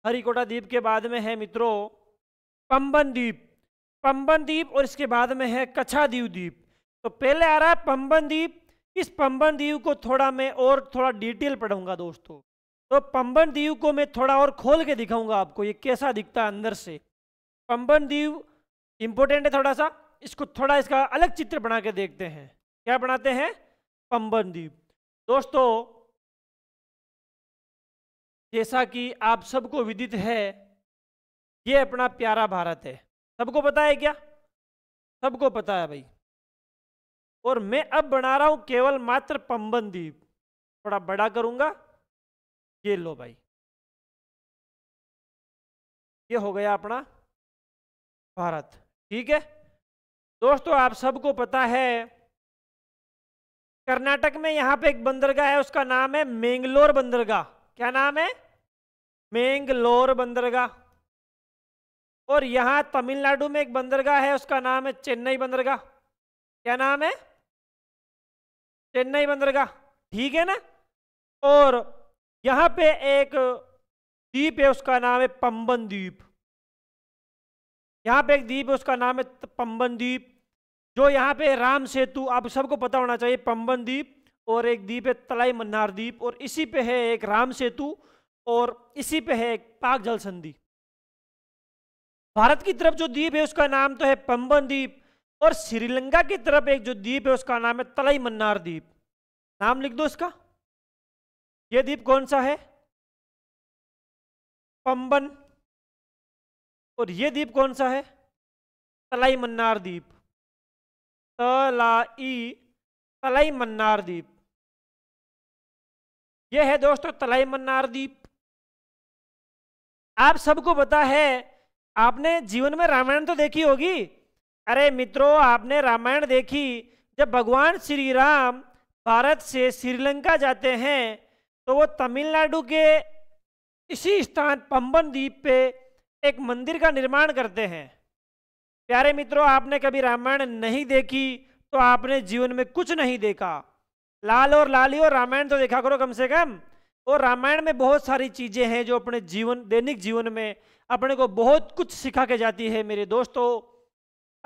हरिकोटा द्वीप के बाद में है मित्रों पंबन द्वीप पंबन द्वीप और इसके बाद में है कछा दीव द्वीप तो पहले आ रहा है पंबन द्वीप इस पंबन दीव को थोड़ा मैं और थोड़ा डिटेल पढ़ूंगा दोस्तों तो पंबन दीव को मैं थोड़ा और खोल के दिखाऊंगा आपको ये कैसा दिखता है अंदर से पंबन दीव इंपॉर्टेंट है थोड़ा सा इसको थोड़ा इसका अलग चित्र बना के देखते हैं क्या बनाते हैं पंबन द्वीप दोस्तों जैसा कि आप सबको विदित है ये अपना प्यारा भारत है सबको पता है क्या सबको पता है भाई और मैं अब बना रहा हूं केवल मात्र पंबन द्वीप थोड़ा बड़ा करूंगा ये लो भाई ये हो गया अपना भारत ठीक है दोस्तों आप सबको पता है कर्नाटक में यहाँ पे एक बंदरगाह है उसका नाम है मेंगलोर बंदरगाह क्या नाम है मेंगलोर बंदरगाह और यहां तमिलनाडु में एक बंदरगाह है उसका नाम है चेन्नई बंदरगाह क्या नाम है चेन्नई बंदरगाह ठीक है ना और यहां पे एक द्वीप है उसका नाम है पंबन द्वीप यहाँ पे एक द्वीप है उसका नाम है पंबन द्वीप जो यहां पे राम सेतु आप सबको पता होना चाहिए पंबन द्वीप और एक द्वीप है तलाई मन्नार द्वीप और इसी पे है एक राम सेतु और इसी पे है एक पाक जल संधि भारत की तरफ जो द्वीप है उसका नाम तो है पंबन द्वीप और श्रीलंका की तरफ एक जो द्वीप है उसका नाम है तलाई मन्नार द्वीप नाम लिख दो इसका यह द्वीप कौन सा है पंबन और यह द्वीप कौन सा है तलाई मन्नार द्वीप तलाई तलाई मन्नार द्वीप यह है दोस्तों तलाई मन्नार द्वीप आप सबको पता है आपने जीवन में रामायण तो देखी होगी अरे मित्रों आपने रामायण देखी जब भगवान श्री राम भारत से श्रीलंका जाते हैं तो वो तमिलनाडु के इसी स्थान पंबन द्वीप पे एक मंदिर का निर्माण करते हैं प्यारे मित्रों आपने कभी रामायण नहीं देखी तो आपने जीवन में कुछ नहीं देखा लाल और लाली और रामायण तो देखा करो कम से कम और रामायण में बहुत सारी चीज़ें हैं जो अपने जीवन दैनिक जीवन में अपने को बहुत कुछ सिखा के जाती है मेरे दोस्तों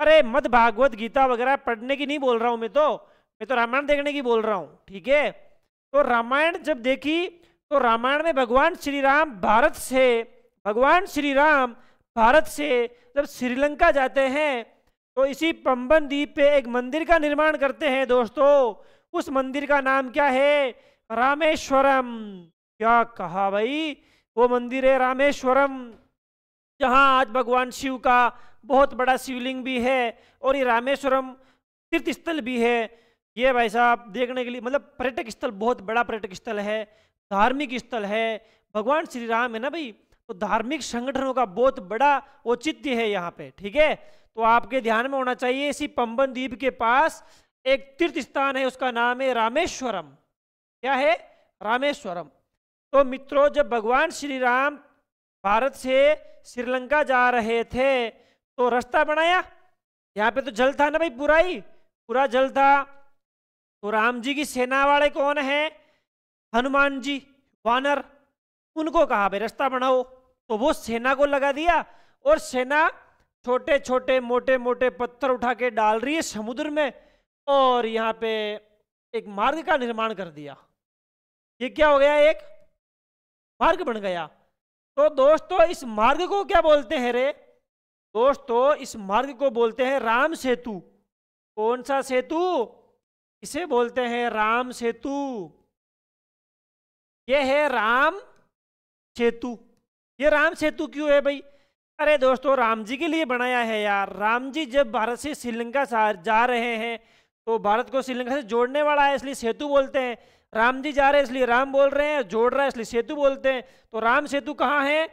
अरे मत भागवत गीता वगैरह पढ़ने की नहीं बोल रहा हूँ मैं तो मैं तो रामायण देखने की बोल रहा हूँ ठीक है तो रामायण जब देखी तो रामायण में भगवान श्री राम भारत से भगवान श्री राम भारत से जब श्रीलंका जाते हैं तो इसी पंबन द्वीप पे एक मंदिर का निर्माण करते हैं दोस्तों उस मंदिर का नाम क्या है रामेश्वरम क्या कहा भाई वो मंदिर है रामेश्वरम जहाँ आज भगवान शिव का बहुत बड़ा शिवलिंग भी है और ये रामेश्वरम तीर्थ स्थल भी है ये भाई साहब देखने के लिए मतलब पर्यटक स्थल बहुत बड़ा पर्यटक स्थल है धार्मिक स्थल है भगवान श्री राम है ना भाई तो धार्मिक संगठनों का बहुत बड़ा औचित्य है यहाँ पे ठीक है तो आपके ध्यान में होना चाहिए इसी पंबन द्वीप के पास एक तीर्थ स्थान है उसका नाम है रामेश्वरम क्या है रामेश्वरम तो मित्रों जब भगवान श्री राम भारत से श्रीलंका जा रहे थे तो रास्ता बनाया यहाँ पे तो जल था ना भाई पूरा ही पूरा जल था तो राम जी की सेना वाले कौन है हनुमान जी वानर उनको कहा भाई रास्ता बनाओ तो वो सेना को लगा दिया और सेना छोटे छोटे मोटे मोटे पत्थर उठा के डाल रही है समुद्र में और यहाँ पे एक मार्ग का निर्माण कर दिया ये क्या हो गया एक मार्ग बन गया तो दोस्तों इस मार्ग को क्या बोलते हैं रे दोस्तों इस मार्ग को बोलते हैं राम सेतु कौन सा सेतु इसे बोलते हैं राम सेतु ये है राम सेतु ये राम सेतु क्यों है भाई अरे दोस्तों राम जी के लिए बनाया है यार राम जी जब भारत से श्रीलंका जा रहे हैं तो भारत को श्रीलंका से जोड़ने वाला है इसलिए सेतु बोलते हैं राम जी जा रहे हैं इसलिए राम बोल रहे हैं जोड़ रहा है इसलिए सेतु बोलते हैं तो राम सेतु कहाँ है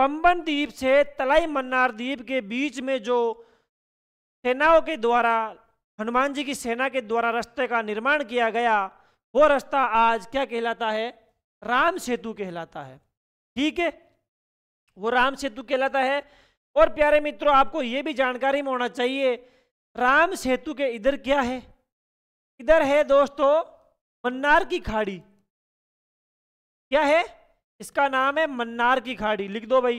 पंबन द्वीप से तलाई मन्नार द्वीप के बीच में जो सेनाओं के द्वारा हनुमान जी की सेना के द्वारा रास्ते का निर्माण किया गया वो रास्ता आज क्या कहलाता है राम सेतु कहलाता है ठीक है वो राम सेतु कहलाता है और प्यारे मित्रों आपको ये भी जानकारी में होना चाहिए राम सेतु के इधर क्या है इधर है दोस्तों मन्नार की खाड़ी क्या है इसका नाम है मन्नार की खाड़ी लिख दो भाई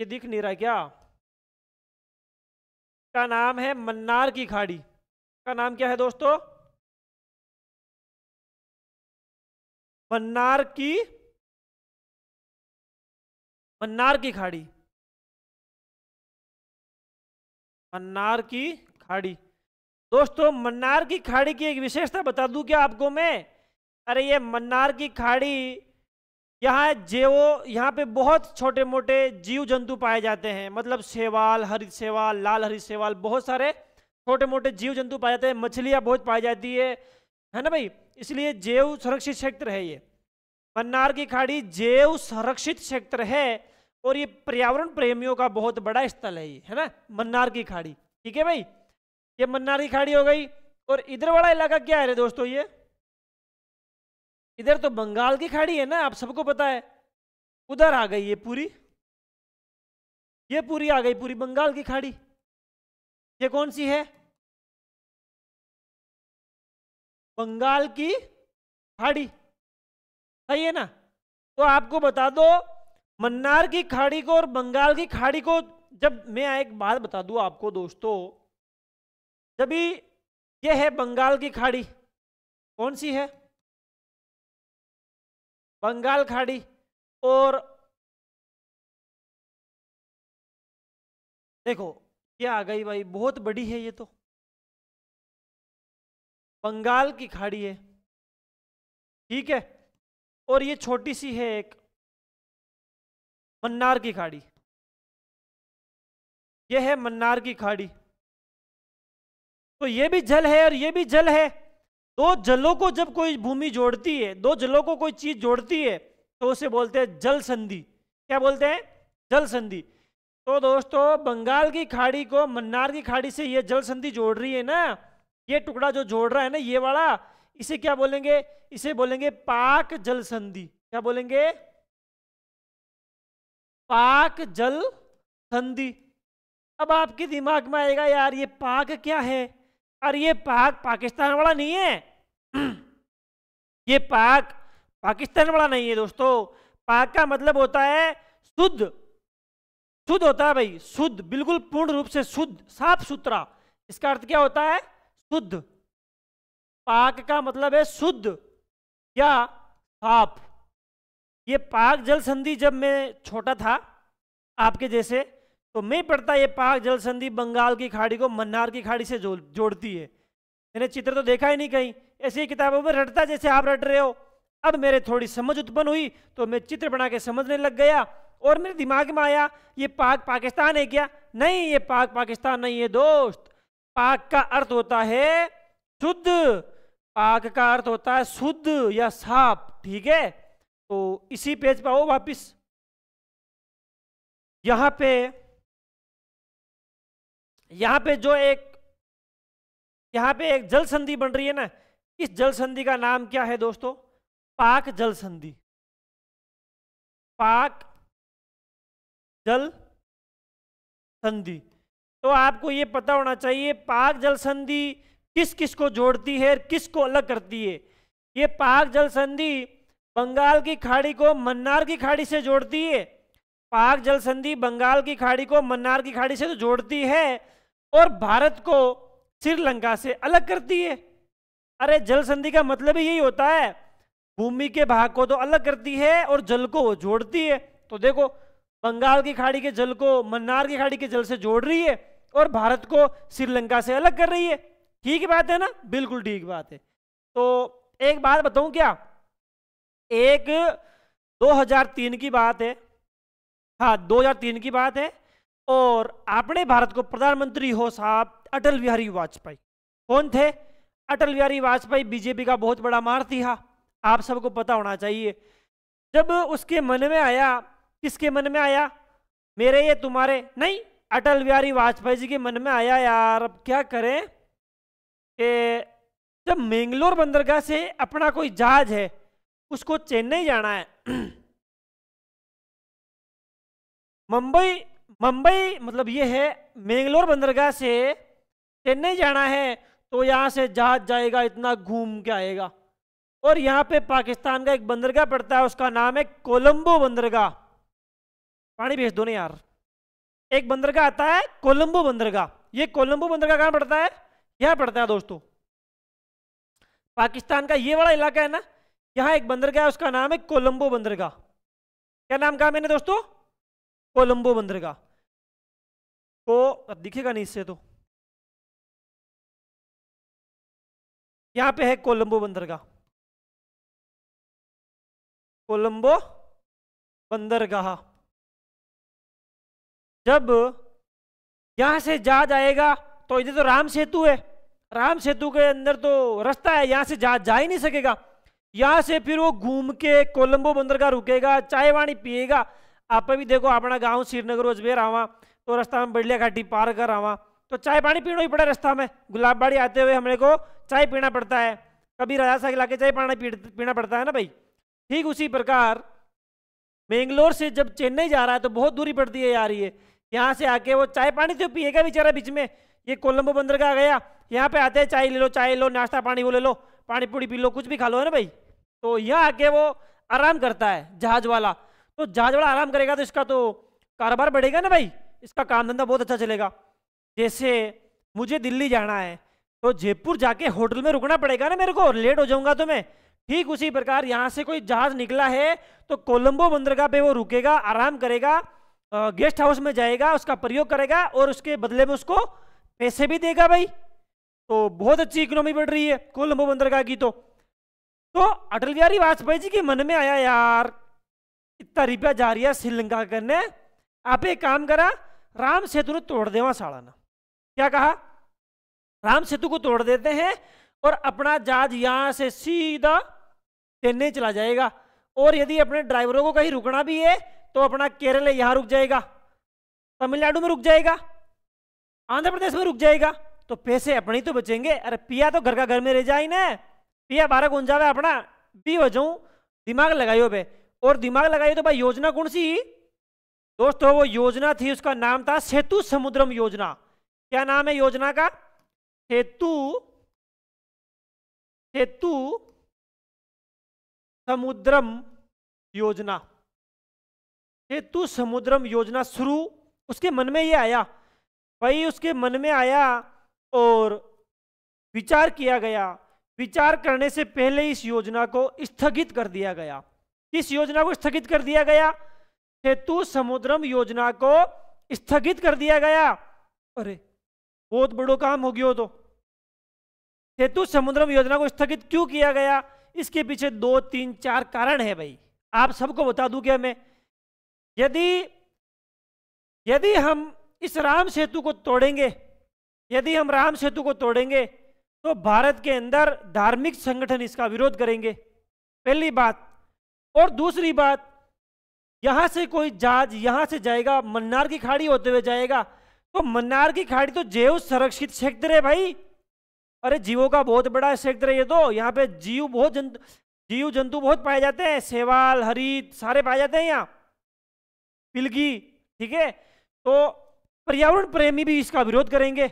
ये दिख नहीं रहा क्या का नाम है मन्नार की खाड़ी का नाम क्या है दोस्तों मन्नार की मन्नार की खाड़ी मन्नार की खाड़ी दोस्तों मन्नार की खाड़ी की एक विशेषता बता दूं क्या आपको मैं अरे ये मन्नार की खाड़ी यहाँ जेवो यहाँ पे बहुत छोटे मोटे जीव जंतु पाए जाते हैं मतलब सेवाल हरित सेवाल लाल हरित सेवाल बहुत सारे छोटे मोटे जीव जंतु पाए जाते हैं मछलियाँ बहुत पाई जाती है है ना भाई इसलिए जेव संरक्षित क्षेत्र है ये मन्नार की खाड़ी जेव संरक्षित क्षेत्र है और ये पर्यावरण प्रेमियों का बहुत बड़ा स्थल है ये है ना मन्नार की खाड़ी ठीक है भाई ये मन्नार की खाड़ी हो गई और इधर वाला इलाका क्या है रे दोस्तों ये इधर तो बंगाल की खाड़ी है ना आप सबको पता है उधर आ गई ये पूरी ये पूरी आ गई पूरी बंगाल की खाड़ी ये कौन सी है बंगाल की खाड़ी सही है ना तो आपको बता दो मन्नार की खाड़ी को और बंगाल की खाड़ी को जब मैं एक बात बता दूं आपको दोस्तों जब ये है बंगाल की खाड़ी कौन सी है बंगाल खाड़ी और देखो ये आ गई भाई बहुत बड़ी है ये तो बंगाल की खाड़ी है ठीक है और ये छोटी सी है एक मन्नार की खाड़ी यह है मन्नार की खाड़ी तो ये भी जल है और यह भी जल है दो जलों को जब कोई भूमि जोड़ती है दो जलों को कोई चीज जोड़ती है तो उसे बोलते हैं जल संधि क्या बोलते हैं जल संधि तो दोस्तों बंगाल की खाड़ी को मन्नार की खाड़ी से यह जल संधि जोड़ रही है ना ये टुकड़ा जो जोड़ रहा है ना ये वाला इसे क्या बोलेंगे इसे बोलेंगे पाक जल संधि क्या बोलेंगे पाक जल संधि अब आपके दिमाग में आएगा यार ये पाक क्या है और ये पाक पाकिस्तान वाला नहीं है ये पाक पाकिस्तान वाला नहीं है दोस्तों पाक का मतलब होता है शुद्ध शुद्ध होता है भाई शुद्ध बिल्कुल पूर्ण रूप से शुद्ध साफ सुथरा इसका अर्थ क्या होता है शुद्ध पाक का मतलब है शुद्ध या साफ ये पाक जल संधि जब मैं छोटा था आपके जैसे तो मैं पढ़ता ये पाक जल संधि बंगाल की खाड़ी को मन्नार की खाड़ी से जोड़ती है मैंने चित्र तो देखा ही नहीं कहीं ऐसी किताबों में रटता जैसे आप रट रहे हो अब मेरे थोड़ी समझ उत्पन्न हुई तो मैं चित्र बना के समझने लग गया और मेरे दिमाग में आया ये पाक पाकिस्तान है क्या नहीं ये पाक पाकिस्तान नहीं है दोस्त पाक का अर्थ होता है शुद्ध पाक का अर्थ होता है शुद्ध या साफ ठीक है तो इसी पेज पर आओ वापस यहां पे यहां पे जो एक यहां पे एक जल संधि बन रही है ना इस जल संधि का नाम क्या है दोस्तों पाक जल संधि पाक जल संधि तो आपको यह पता होना चाहिए पाक जल संधि किस किस को जोड़ती है किस को अलग करती है ये पाक जल संधि बंगाल की खाड़ी को मन्नार की खाड़ी से जोड़ती है पाक जल संधि बंगाल की खाड़ी को मन्नार की खाड़ी से तो जोड़ती है और भारत को श्रीलंका से अलग करती है अरे जल संधि का मतलब ही यही होता है भूमि के भाग को तो अलग करती है और जल को जोड़ती है तो देखो बंगाल की खाड़ी के जल को मन्नार की खाड़ी के जल से जोड़ रही है और भारत को श्रीलंका से अलग कर रही है ठीक बात है ना बिल्कुल ठीक बात है तो एक बात बताऊं क्या एक 2003 की बात है हाँ 2003 की बात है और आपने भारत को प्रधानमंत्री हो साहब अटल बिहारी वाजपेयी कौन थे अटल बिहारी वाजपेयी बीजेपी का बहुत बड़ा महारथी हा आप सबको पता होना चाहिए जब उसके मन में आया किसके मन में आया मेरे ये तुम्हारे नहीं अटल बिहारी वाजपेयी जी के मन में आया यार अब क्या करें कि जब मैंगलोर बंदरगाह से अपना कोई जहाज है उसको चेन्नई जाना है मुंबई मुंबई मतलब ये है मैंगलोर बंदरगाह से चेन्नई जाना है तो यहाँ से जहाज जाएगा इतना घूम के आएगा और यहाँ पे पाकिस्तान का एक बंदरगाह पड़ता है उसका नाम है कोलंबो बंदरगाह पानी भेज दो ना यार एक बंदरगाह आता है कोलंबो बंदरगाह ये कोलंबो बंदरगाह कहाँ पड़ता है यहाँ पड़ता है दोस्तों पाकिस्तान का ये वाला इलाका है ना यहां एक बंदरगाह है उसका नाम है कोलंबो बंदरगाह क्या नाम कहा मैंने दोस्तों कोलंबो बंदरगाह को तो दिखेगा नहीं इससे तो यहां पे है कोलंबो बंदरगाह कोलंबो बंदरगाह जब यहां से जहाज आएगा तो इधर तो राम सेतु है राम सेतु के अंदर तो रास्ता है यहां से जहाज जा ही नहीं सकेगा यहाँ से फिर वो घूम के कोलंबो बंदरगाह रुकेगा चाय वाणी पिएगा आप भी देखो अपना गाँव श्रीनगर अजमेर आवा तो रास्ता में बड़लिया घाटी पार कर आवा तो चाय पानी पीना ही पड़ा रास्ता में गुलाबबाड़ी आते हुए हमने को चाय पीना पड़ता है कभी राजा साहब इलाके चाय पानी पीना पड़ता है ना भाई ठीक उसी प्रकार बेंगलोर से जब चेन्नई जा रहा है तो बहुत दूरी पड़ती है यार ये यहाँ से आके वो चाय पानी तो पिएगा बेचारा बीच में ये कोलम्बो का गया यहाँ पे आते हैं चाय ले लो चाय लो नाश्ता पानी वो ले लो पानी पूड़ी पी लो कुछ भी खा लो है ना भाई तो यहाँ आके वो आराम करता है जहाज वाला तो जहाज वाला आराम करेगा तो इसका तो कारोबार बढ़ेगा ना भाई इसका काम धंधा बहुत अच्छा चलेगा जैसे मुझे दिल्ली जाना है तो जयपुर जाके होटल में रुकना पड़ेगा ना मेरे को लेट हो जाऊंगा तो मैं ठीक उसी प्रकार यहाँ से कोई जहाज निकला है तो कोलंबो बंदरगाह पे वो रुकेगा आराम करेगा गेस्ट हाउस में जाएगा उसका प्रयोग करेगा और उसके बदले में उसको पैसे भी देगा भाई तो बहुत अच्छी इकोनॉमी बढ़ रही है कोलंबो बंदरगाह की तो तो अटल बिहारी वाजपेयी जी के मन में आया यार इतना रुपया जा रहा श्रीलंका करने आप एक काम करा राम सेतु ने तोड़ देवा साला ना क्या कहा राम सेतु को तोड़ देते हैं और अपना जहाज यहां से सीधा चेन्नई चला जाएगा और यदि अपने ड्राइवरों को कहीं रुकना भी है तो अपना केरल यहाँ रुक जाएगा तमिलनाडु में रुक जाएगा आंध्र प्रदेश में रुक जाएगा तो पैसे अपने ही तो बचेंगे अरे पिया तो घर का घर में रह जाए ना ये बारह गुण जावे अपना बी वजह दिमाग लगाइयो पे और दिमाग लगाइयो तो भाई योजना कौन सी दोस्तों वो योजना थी उसका नाम था सेतु समुद्रम योजना क्या नाम है योजना का सेतु सेतु समुद्रम योजना सेतु समुद्रम योजना शुरू उसके मन में ये आया भाई उसके मन में आया और विचार किया गया विचार करने से पहले इस योजना को स्थगित कर दिया गया किस योजना को स्थगित कर दिया गया सेतु समुद्रम योजना को स्थगित कर दिया गया अरे बहुत बड़ो काम हो गया तो सेतु समुद्रम योजना को स्थगित क्यों किया गया इसके पीछे दो तीन चार कारण है भाई आप सबको बता दूं क्या मैं यदि यदि हम इस राम सेतु को तोड़ेंगे यदि हम राम सेतु को तोड़ेंगे तो भारत के अंदर धार्मिक संगठन इसका विरोध करेंगे पहली बात और दूसरी बात यहां से कोई जहाज यहां से जाएगा मन्नार की खाड़ी होते हुए जाएगा तो मन्नार की खाड़ी तो जैव संरक्षित क्षेत्र है भाई अरे जीवों का बहुत बड़ा क्षेत्र है ये तो यहाँ पे जीव बहुत जंतु जीव जंतु बहुत पाए जाते हैं सेवाल हरित सारे पाए जाते हैं यहाँ पिलगी ठीक है तो पर्यावरण प्रेमी भी इसका विरोध करेंगे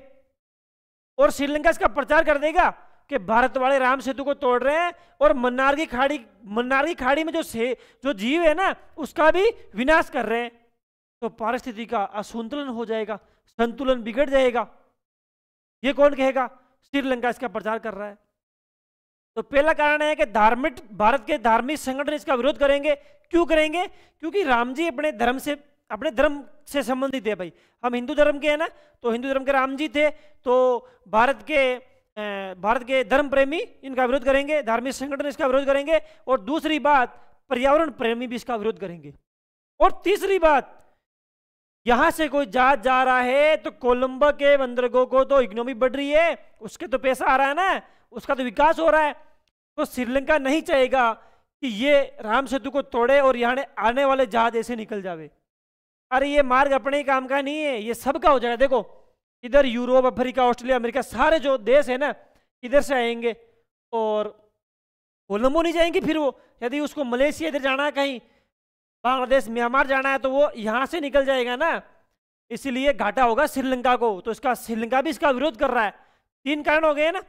और श्रीलंका इसका प्रचार कर देगा कि भारत वाले राम सेतु को तोड़ रहे हैं और मन्नार की खाड़ी मन्नार की खाड़ी में जो से जो जीव है ना उसका भी विनाश कर रहे हैं तो पारिस्थिति का असंतुलन हो जाएगा संतुलन बिगड़ जाएगा ये कौन कहेगा श्रीलंका इसका प्रचार कर रहा है तो पहला कारण है कि धार्मिक भारत के धार्मिक संगठन इसका विरोध करेंगे क्यों करेंगे क्योंकि राम जी अपने धर्म से अपने धर्म से संबंधित है भाई हम हिंदू धर्म के हैं ना तो हिंदू धर्म के राम जी थे तो भारत के भारत के धर्म प्रेमी इनका विरोध करेंगे धार्मिक संगठन इसका विरोध करेंगे और दूसरी बात पर्यावरण प्रेमी भी इसका विरोध करेंगे और तीसरी बात यहां से कोई जात जा रहा है तो कोलंबो के बंदरगो को तो इकोनॉमी बढ़ रही है उसके तो पैसा आ रहा है ना उसका तो विकास हो रहा है तो श्रीलंका नहीं चाहेगा कि ये राम सेतु को तोड़े और यहाँ आने वाले जहाज ऐसे निकल जावे अरे ये मार्ग अपने ही काम का नहीं है ये सबका हो जाएगा देखो इधर यूरोप अफ्रीका ऑस्ट्रेलिया अमेरिका सारे जो देश है ना इधर से आएंगे और कोलम्बो नहीं जाएंगे फिर वो यदि उसको मलेशिया इधर जाना है कहीं बांग्लादेश म्यांमार जाना है तो वो यहाँ से निकल जाएगा ना इसीलिए घाटा होगा श्रीलंका को तो इसका श्रीलंका भी इसका विरोध कर रहा है तीन कारण हो गए ना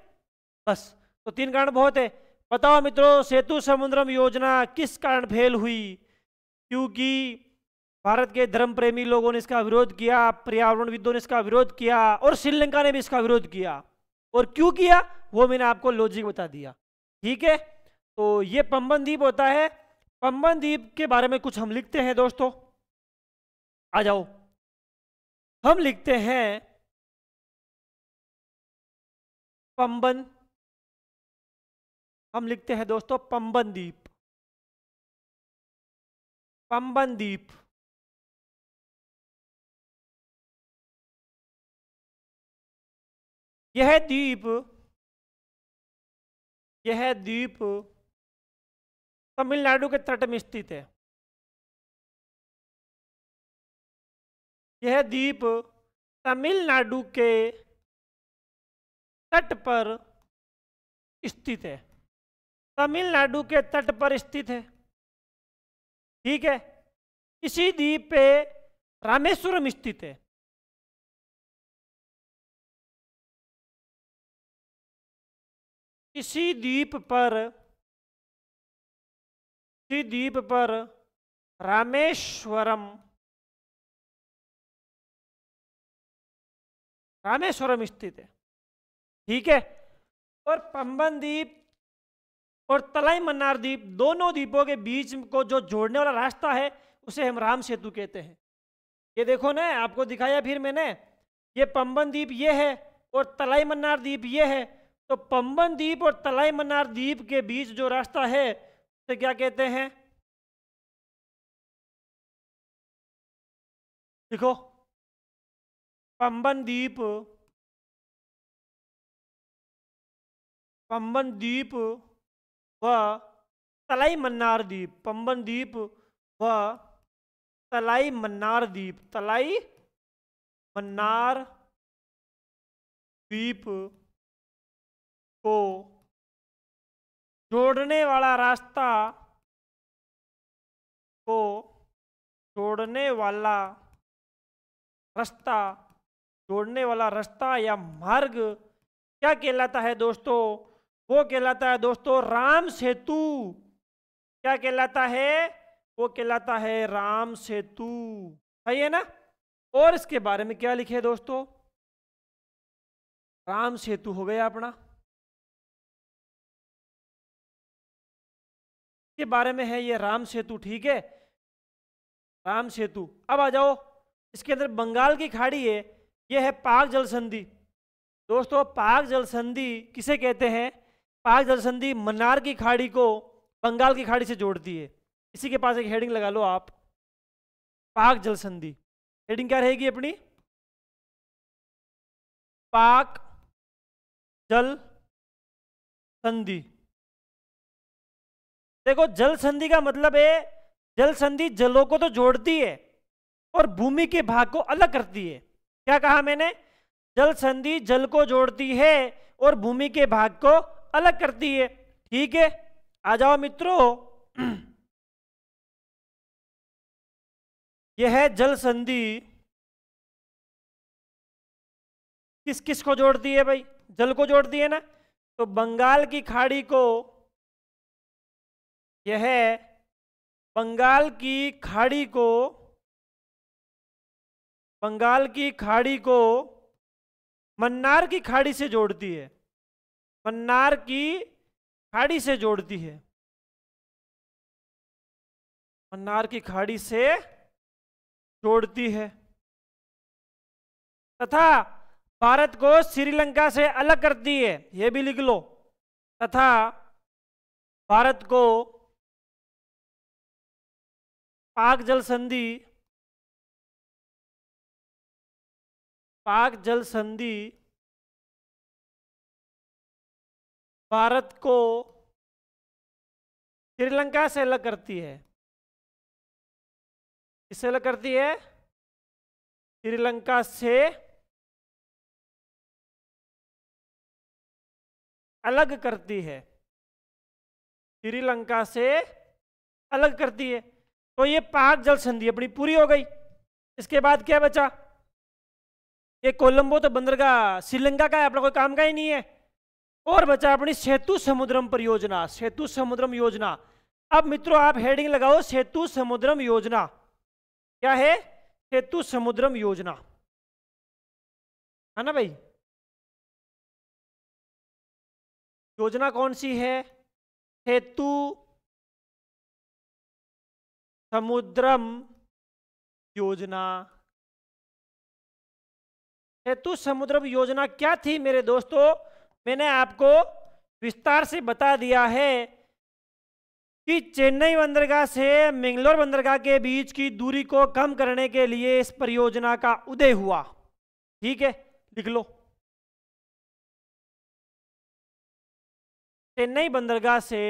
बस तो तीन कारण बहुत है बताओ मित्रों सेतु समुद्रम योजना किस कारण फेल हुई क्योंकि भारत के धर्म प्रेमी लोगों ने इसका विरोध किया पर्यावरणविदों ने इसका विरोध किया और श्रीलंका ने भी इसका विरोध किया और क्यों किया वो मैंने आपको लॉजिक बता दिया ठीक है तो ये पम्बन द्वीप होता है पम्बन द्वीप के बारे में कुछ हम लिखते हैं दोस्तों आ जाओ हम लिखते हैं पंबन हम लिखते हैं दोस्तों पंबन द्वीप पंबन द्वीप यह द्वीप यह द्वीप तमिलनाडु के तट में स्थित है यह द्वीप तमिलनाडु के तट पर स्थित है तमिलनाडु के तट पर स्थित है ठीक है इसी द्वीप पे रामेश्वरम स्थित है इसी द्वीप पर इसी द्वीप पर रामेश्वरम रामेश्वरम स्थित है ठीक है और पंबन द्वीप और तलाई मन्नार द्वीप दोनों द्वीपों के बीच को जो जोड़ने वाला रास्ता है उसे हम राम सेतु कहते हैं ये देखो ना आपको दिखाया फिर मैंने ये पंबन द्वीप ये है और तलाई मन्नार द्वीप ये है तो पम्बन द्वीप और तलाई मनार द्वीप के बीच जो रास्ता है उसे क्या कहते हैं देखो पम्बन द्वीप पम्बन द्वीप व तलाई मन्नार द्वीप पम्बन द्वीप व तलाई मन्नार द्वीप तलाई मन्नार द्वीप को जोड़ने वाला रास्ता को जोड़ने वाला रास्ता जोड़ने वाला रास्ता या मार्ग क्या कहलाता है दोस्तों वो कहलाता है दोस्तों राम सेतु क्या कहलाता है वो कहलाता है राम सेतु सही है ना और इसके बारे में क्या लिखे दोस्तों राम सेतु हो गया अपना के बारे में है ये राम सेतु ठीक है राम सेतु अब आ जाओ इसके अंदर बंगाल की खाड़ी है ये है पाक जल संधि दोस्तों पाक जल संधि किसे कहते हैं पाक जल संधि की खाड़ी को बंगाल की खाड़ी से जोड़ती है इसी के पास एक हेडिंग लगा लो आप पाक जल संधि हेडिंग क्या रहेगी अपनी पाक जल संधि देखो जल संधि का मतलब है जल संधि जलों को तो जोड़ती है और भूमि के भाग को अलग करती है क्या कहा मैंने जल संधि जल को जोड़ती है और भूमि के भाग को अलग करती है ठीक है आ जाओ मित्रों यह है जल संधि किस किस को जोड़ती है भाई जल को जोड़ती है ना तो बंगाल की खाड़ी को यह बंगाल की खाड़ी को बंगाल की खाड़ी को मन्नार की खाड़ी से जोड़ती है मन्नार की खाड़ी से जोड़ती है मन्नार की खाड़ी से जोड़ती है तथा भारत को श्रीलंका से अलग करती है यह भी लिख लो तथा भारत को पाक जल संधि पाक जल संधि भारत को श्रीलंका से अलग करती है इससे अलग करती है श्रीलंका से अलग करती है श्रीलंका से अलग करती है तो ये पाक जल संधि अपनी पूरी हो गई इसके बाद क्या बचा ये कोलंबो तो बंदरगाह श्रीलंका का है अपना कोई काम का ही नहीं है और बचा अपनी सेतु समुद्रम परियोजना सेतु समुद्रम योजना अब मित्रों आप हेडिंग लगाओ सेतु समुद्रम योजना क्या है सेतु समुद्रम योजना है ना भाई योजना कौन सी है सेतु समुद्रम योजना हेतु तो समुद्रम योजना क्या थी मेरे दोस्तों मैंने आपको विस्तार से बता दिया है कि चेन्नई बंदरगाह से मंगलोर बंदरगाह के बीच की दूरी को कम करने के लिए इस परियोजना का उदय हुआ ठीक है लिख लो चेन्नई बंदरगाह से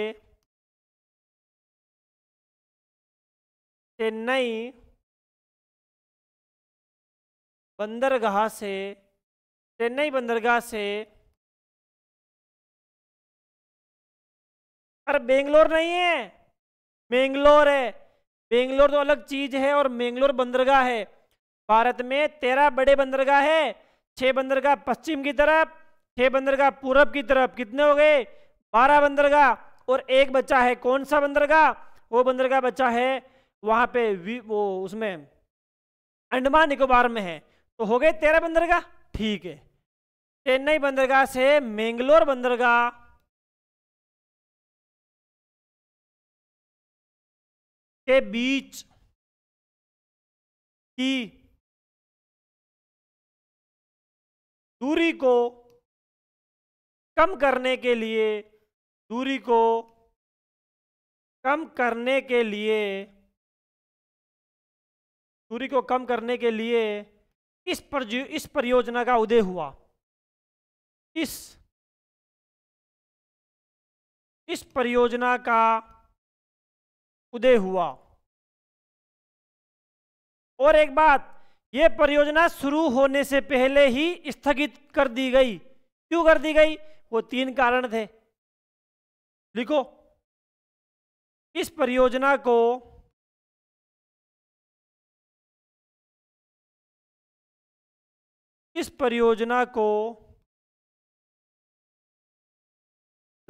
चेन्नई बंदरगाह से चेन्नई बंदरगाह से अरे बेंगलोर नहीं है बेंगलोर है बेंगलोर तो अलग चीज है और बेंगलोर बंदरगाह है भारत में तेरह बड़े बंदरगाह है छह बंदरगाह पश्चिम की तरफ छह बंदरगाह पूरब की तरफ कितने हो गए बारह बंदरगाह और एक बचा है कौन सा बंदरगाह वो बंदरगाह बचा है वहां पे वो उसमें अंडमान निकोबार में है तो हो गए तेरह बंदरगाह ठीक है चेन्नई बंदरगाह से मैंगलोर बंदरगाह के बीच की दूरी को कम करने के लिए दूरी को कम करने के लिए दूरी को कम करने के लिए इस पर इस परियोजना का उदय हुआ इस इस परियोजना का उदय हुआ और एक बात यह परियोजना शुरू होने से पहले ही स्थगित कर दी गई क्यों कर दी गई वो तीन कारण थे लिखो इस परियोजना को इस परियोजना को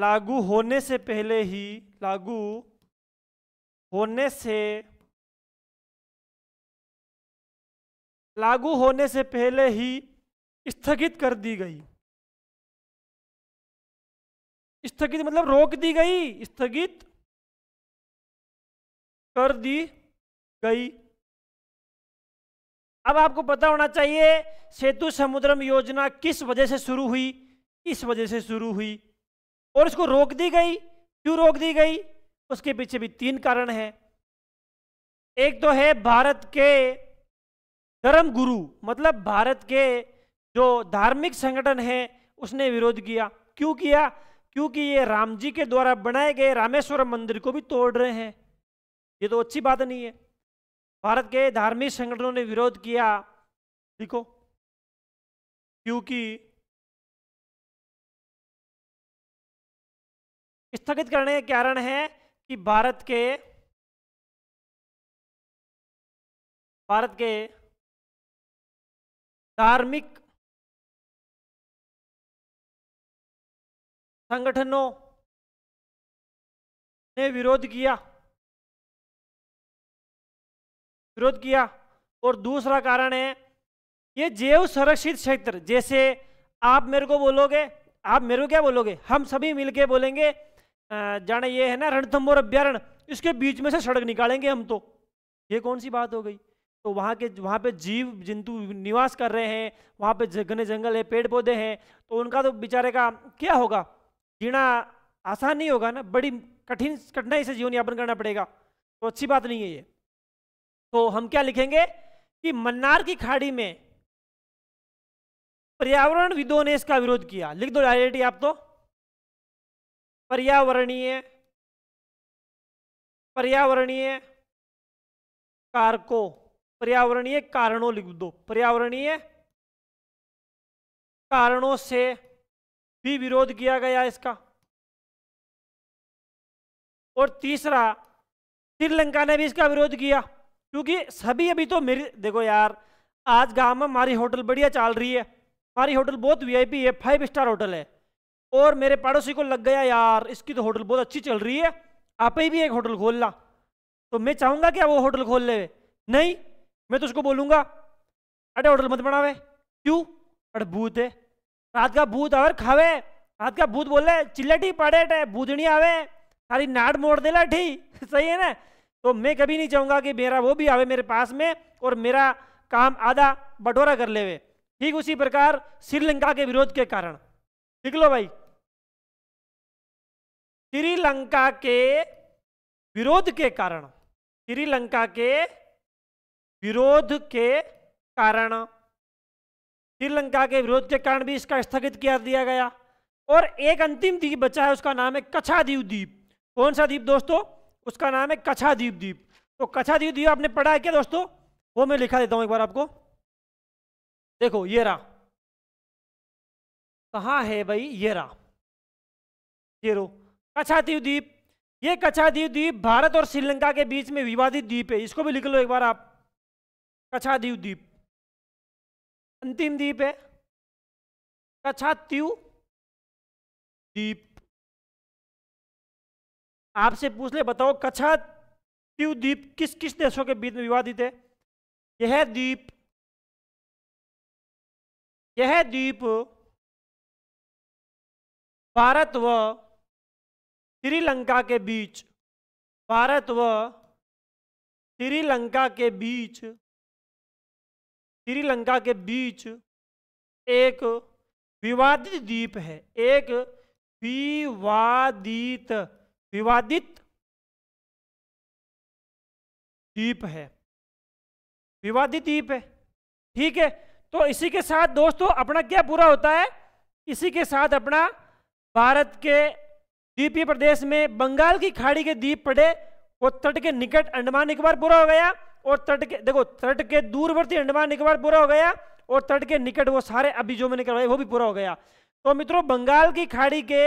लागू होने से पहले ही लागू होने से लागू होने से पहले ही स्थगित कर दी गई स्थगित मतलब रोक दी गई स्थगित कर दी गई अब आपको पता होना चाहिए सेतु समुद्रम योजना किस वजह से शुरू हुई किस वजह से शुरू हुई और इसको रोक दी गई क्यों रोक दी गई उसके पीछे भी तीन कारण हैं एक तो है भारत के धर्म गुरु मतलब भारत के जो धार्मिक संगठन है उसने विरोध किया क्यों किया क्योंकि ये राम जी के द्वारा बनाए गए रामेश्वरम मंदिर को भी तोड़ रहे हैं ये तो अच्छी बात नहीं है भारत के धार्मिक संगठनों ने विरोध किया देखो क्योंकि स्थगित करने के कारण है कि भारत के भारत के धार्मिक संगठनों ने विरोध किया विरोध किया और दूसरा कारण है ये जैव संरक्षित क्षेत्र जैसे आप मेरे को बोलोगे आप मेरे को क्या बोलोगे हम सभी मिलके बोलेंगे जाने ये है ना रणथम्बोर अभ्यारण इसके बीच में से सड़क निकालेंगे हम तो ये कौन सी बात हो गई तो वहाँ के वहाँ पे जीव जंतु निवास कर रहे हैं वहाँ पे घने जंगल है पेड़ पौधे हैं तो उनका तो बेचारे का क्या होगा जीना आसान नहीं होगा ना बड़ी कठिन कठिनाई से जीवन यापन करना पड़ेगा तो अच्छी बात नहीं है ये तो हम क्या लिखेंगे कि मन्नार की खाड़ी में पर्यावरण विदो ने इसका विरोध किया लिख दो डायरेक्ट आप तो पर्यावरणीय पर्यावरणीय कारकों पर्यावरणीय कारणों लिख दो पर्यावरणीय कारणों से भी विरोध किया गया इसका और तीसरा श्रीलंका ने भी इसका विरोध किया क्योंकि सभी अभी तो मेरी देखो यार आज गाँव में हमारी होटल बढ़िया चल रही है हमारी होटल बहुत वीआईपी है फाइव स्टार होटल है और मेरे पड़ोसी को लग गया यार इसकी तो होटल बहुत अच्छी चल रही है आप ही भी एक होटल खोल ला तो मैं चाहूँगा क्या वो होटल खोल ले नहीं मैं तो उसको बोलूँगा अरे होटल मत बनावे क्यों अरे भूत है रात का भूत अगर खावे रात का भूत बोले चिल्लटी पड़े भूतनी आवे सारी नाड़ मोड़ दे ठी सही है ना तो मैं कभी नहीं चाहूंगा कि मेरा वो भी आवे मेरे पास में और मेरा काम आधा बटोरा कर लेवे ठीक उसी प्रकार श्रीलंका के विरोध के कारण ठीक लो भाई श्रीलंका के विरोध के कारण श्रीलंका के विरोध के कारण श्रीलंका के विरोध के कारण भी इसका स्थगित किया दिया गया और एक अंतिम द्वीप बचा है उसका नाम है कछा द्वीप कौन सा द्वीप दोस्तों उसका नाम है दीप द्वीप तो दीप द्वीप आपने पढ़ा है क्या दोस्तों वो मैं लिखा देता हूँ एक बार आपको देखो ये रहा कहाँ है भाई ये रहा ये रो कछादीप द्वीप ये कछादीप द्वीप भारत और श्रीलंका के बीच में विवादित द्वीप है इसको भी लिख लो एक बार आप कछादीप द्वीप अंतिम द्वीप है कछातीव द्वीप आपसे पूछ ले बताओ कच्छा दीव द्वीप किस किस देशों के बीच में विवादित है यह द्वीप यह द्वीप भारत व श्रीलंका के बीच भारत व श्रीलंका के बीच श्रीलंका के बीच एक विवादित द्वीप है एक विवादित विवादित द्वीप है विवादित द्वीप है ठीक है तो इसी के साथ दोस्तों अपना क्या पूरा होता है इसी के साथ अपना भारत के द्वीपीय प्रदेश में बंगाल की खाड़ी के द्वीप पड़े और तट के निकट अंडमान निकोबार पूरा हो गया और तट के देखो तट के दूरवर्ती अंडमान निकोबार पूरा हो गया और तट के निकट वो सारे अभी जो मैंने करवाए वो भी पूरा हो गया तो मित्रों बंगाल की खाड़ी के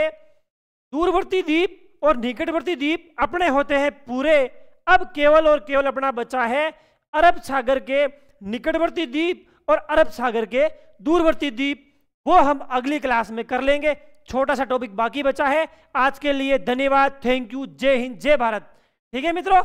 दूरवर्ती द्वीप और निकटवर्ती द्वीप अपने होते हैं पूरे अब केवल और केवल अपना बचा है अरब सागर के निकटवर्ती द्वीप और अरब सागर के दूरवर्ती द्वीप वो हम अगली क्लास में कर लेंगे छोटा सा टॉपिक बाकी बचा है आज के लिए धन्यवाद थैंक यू जय हिंद जय भारत ठीक है मित्रों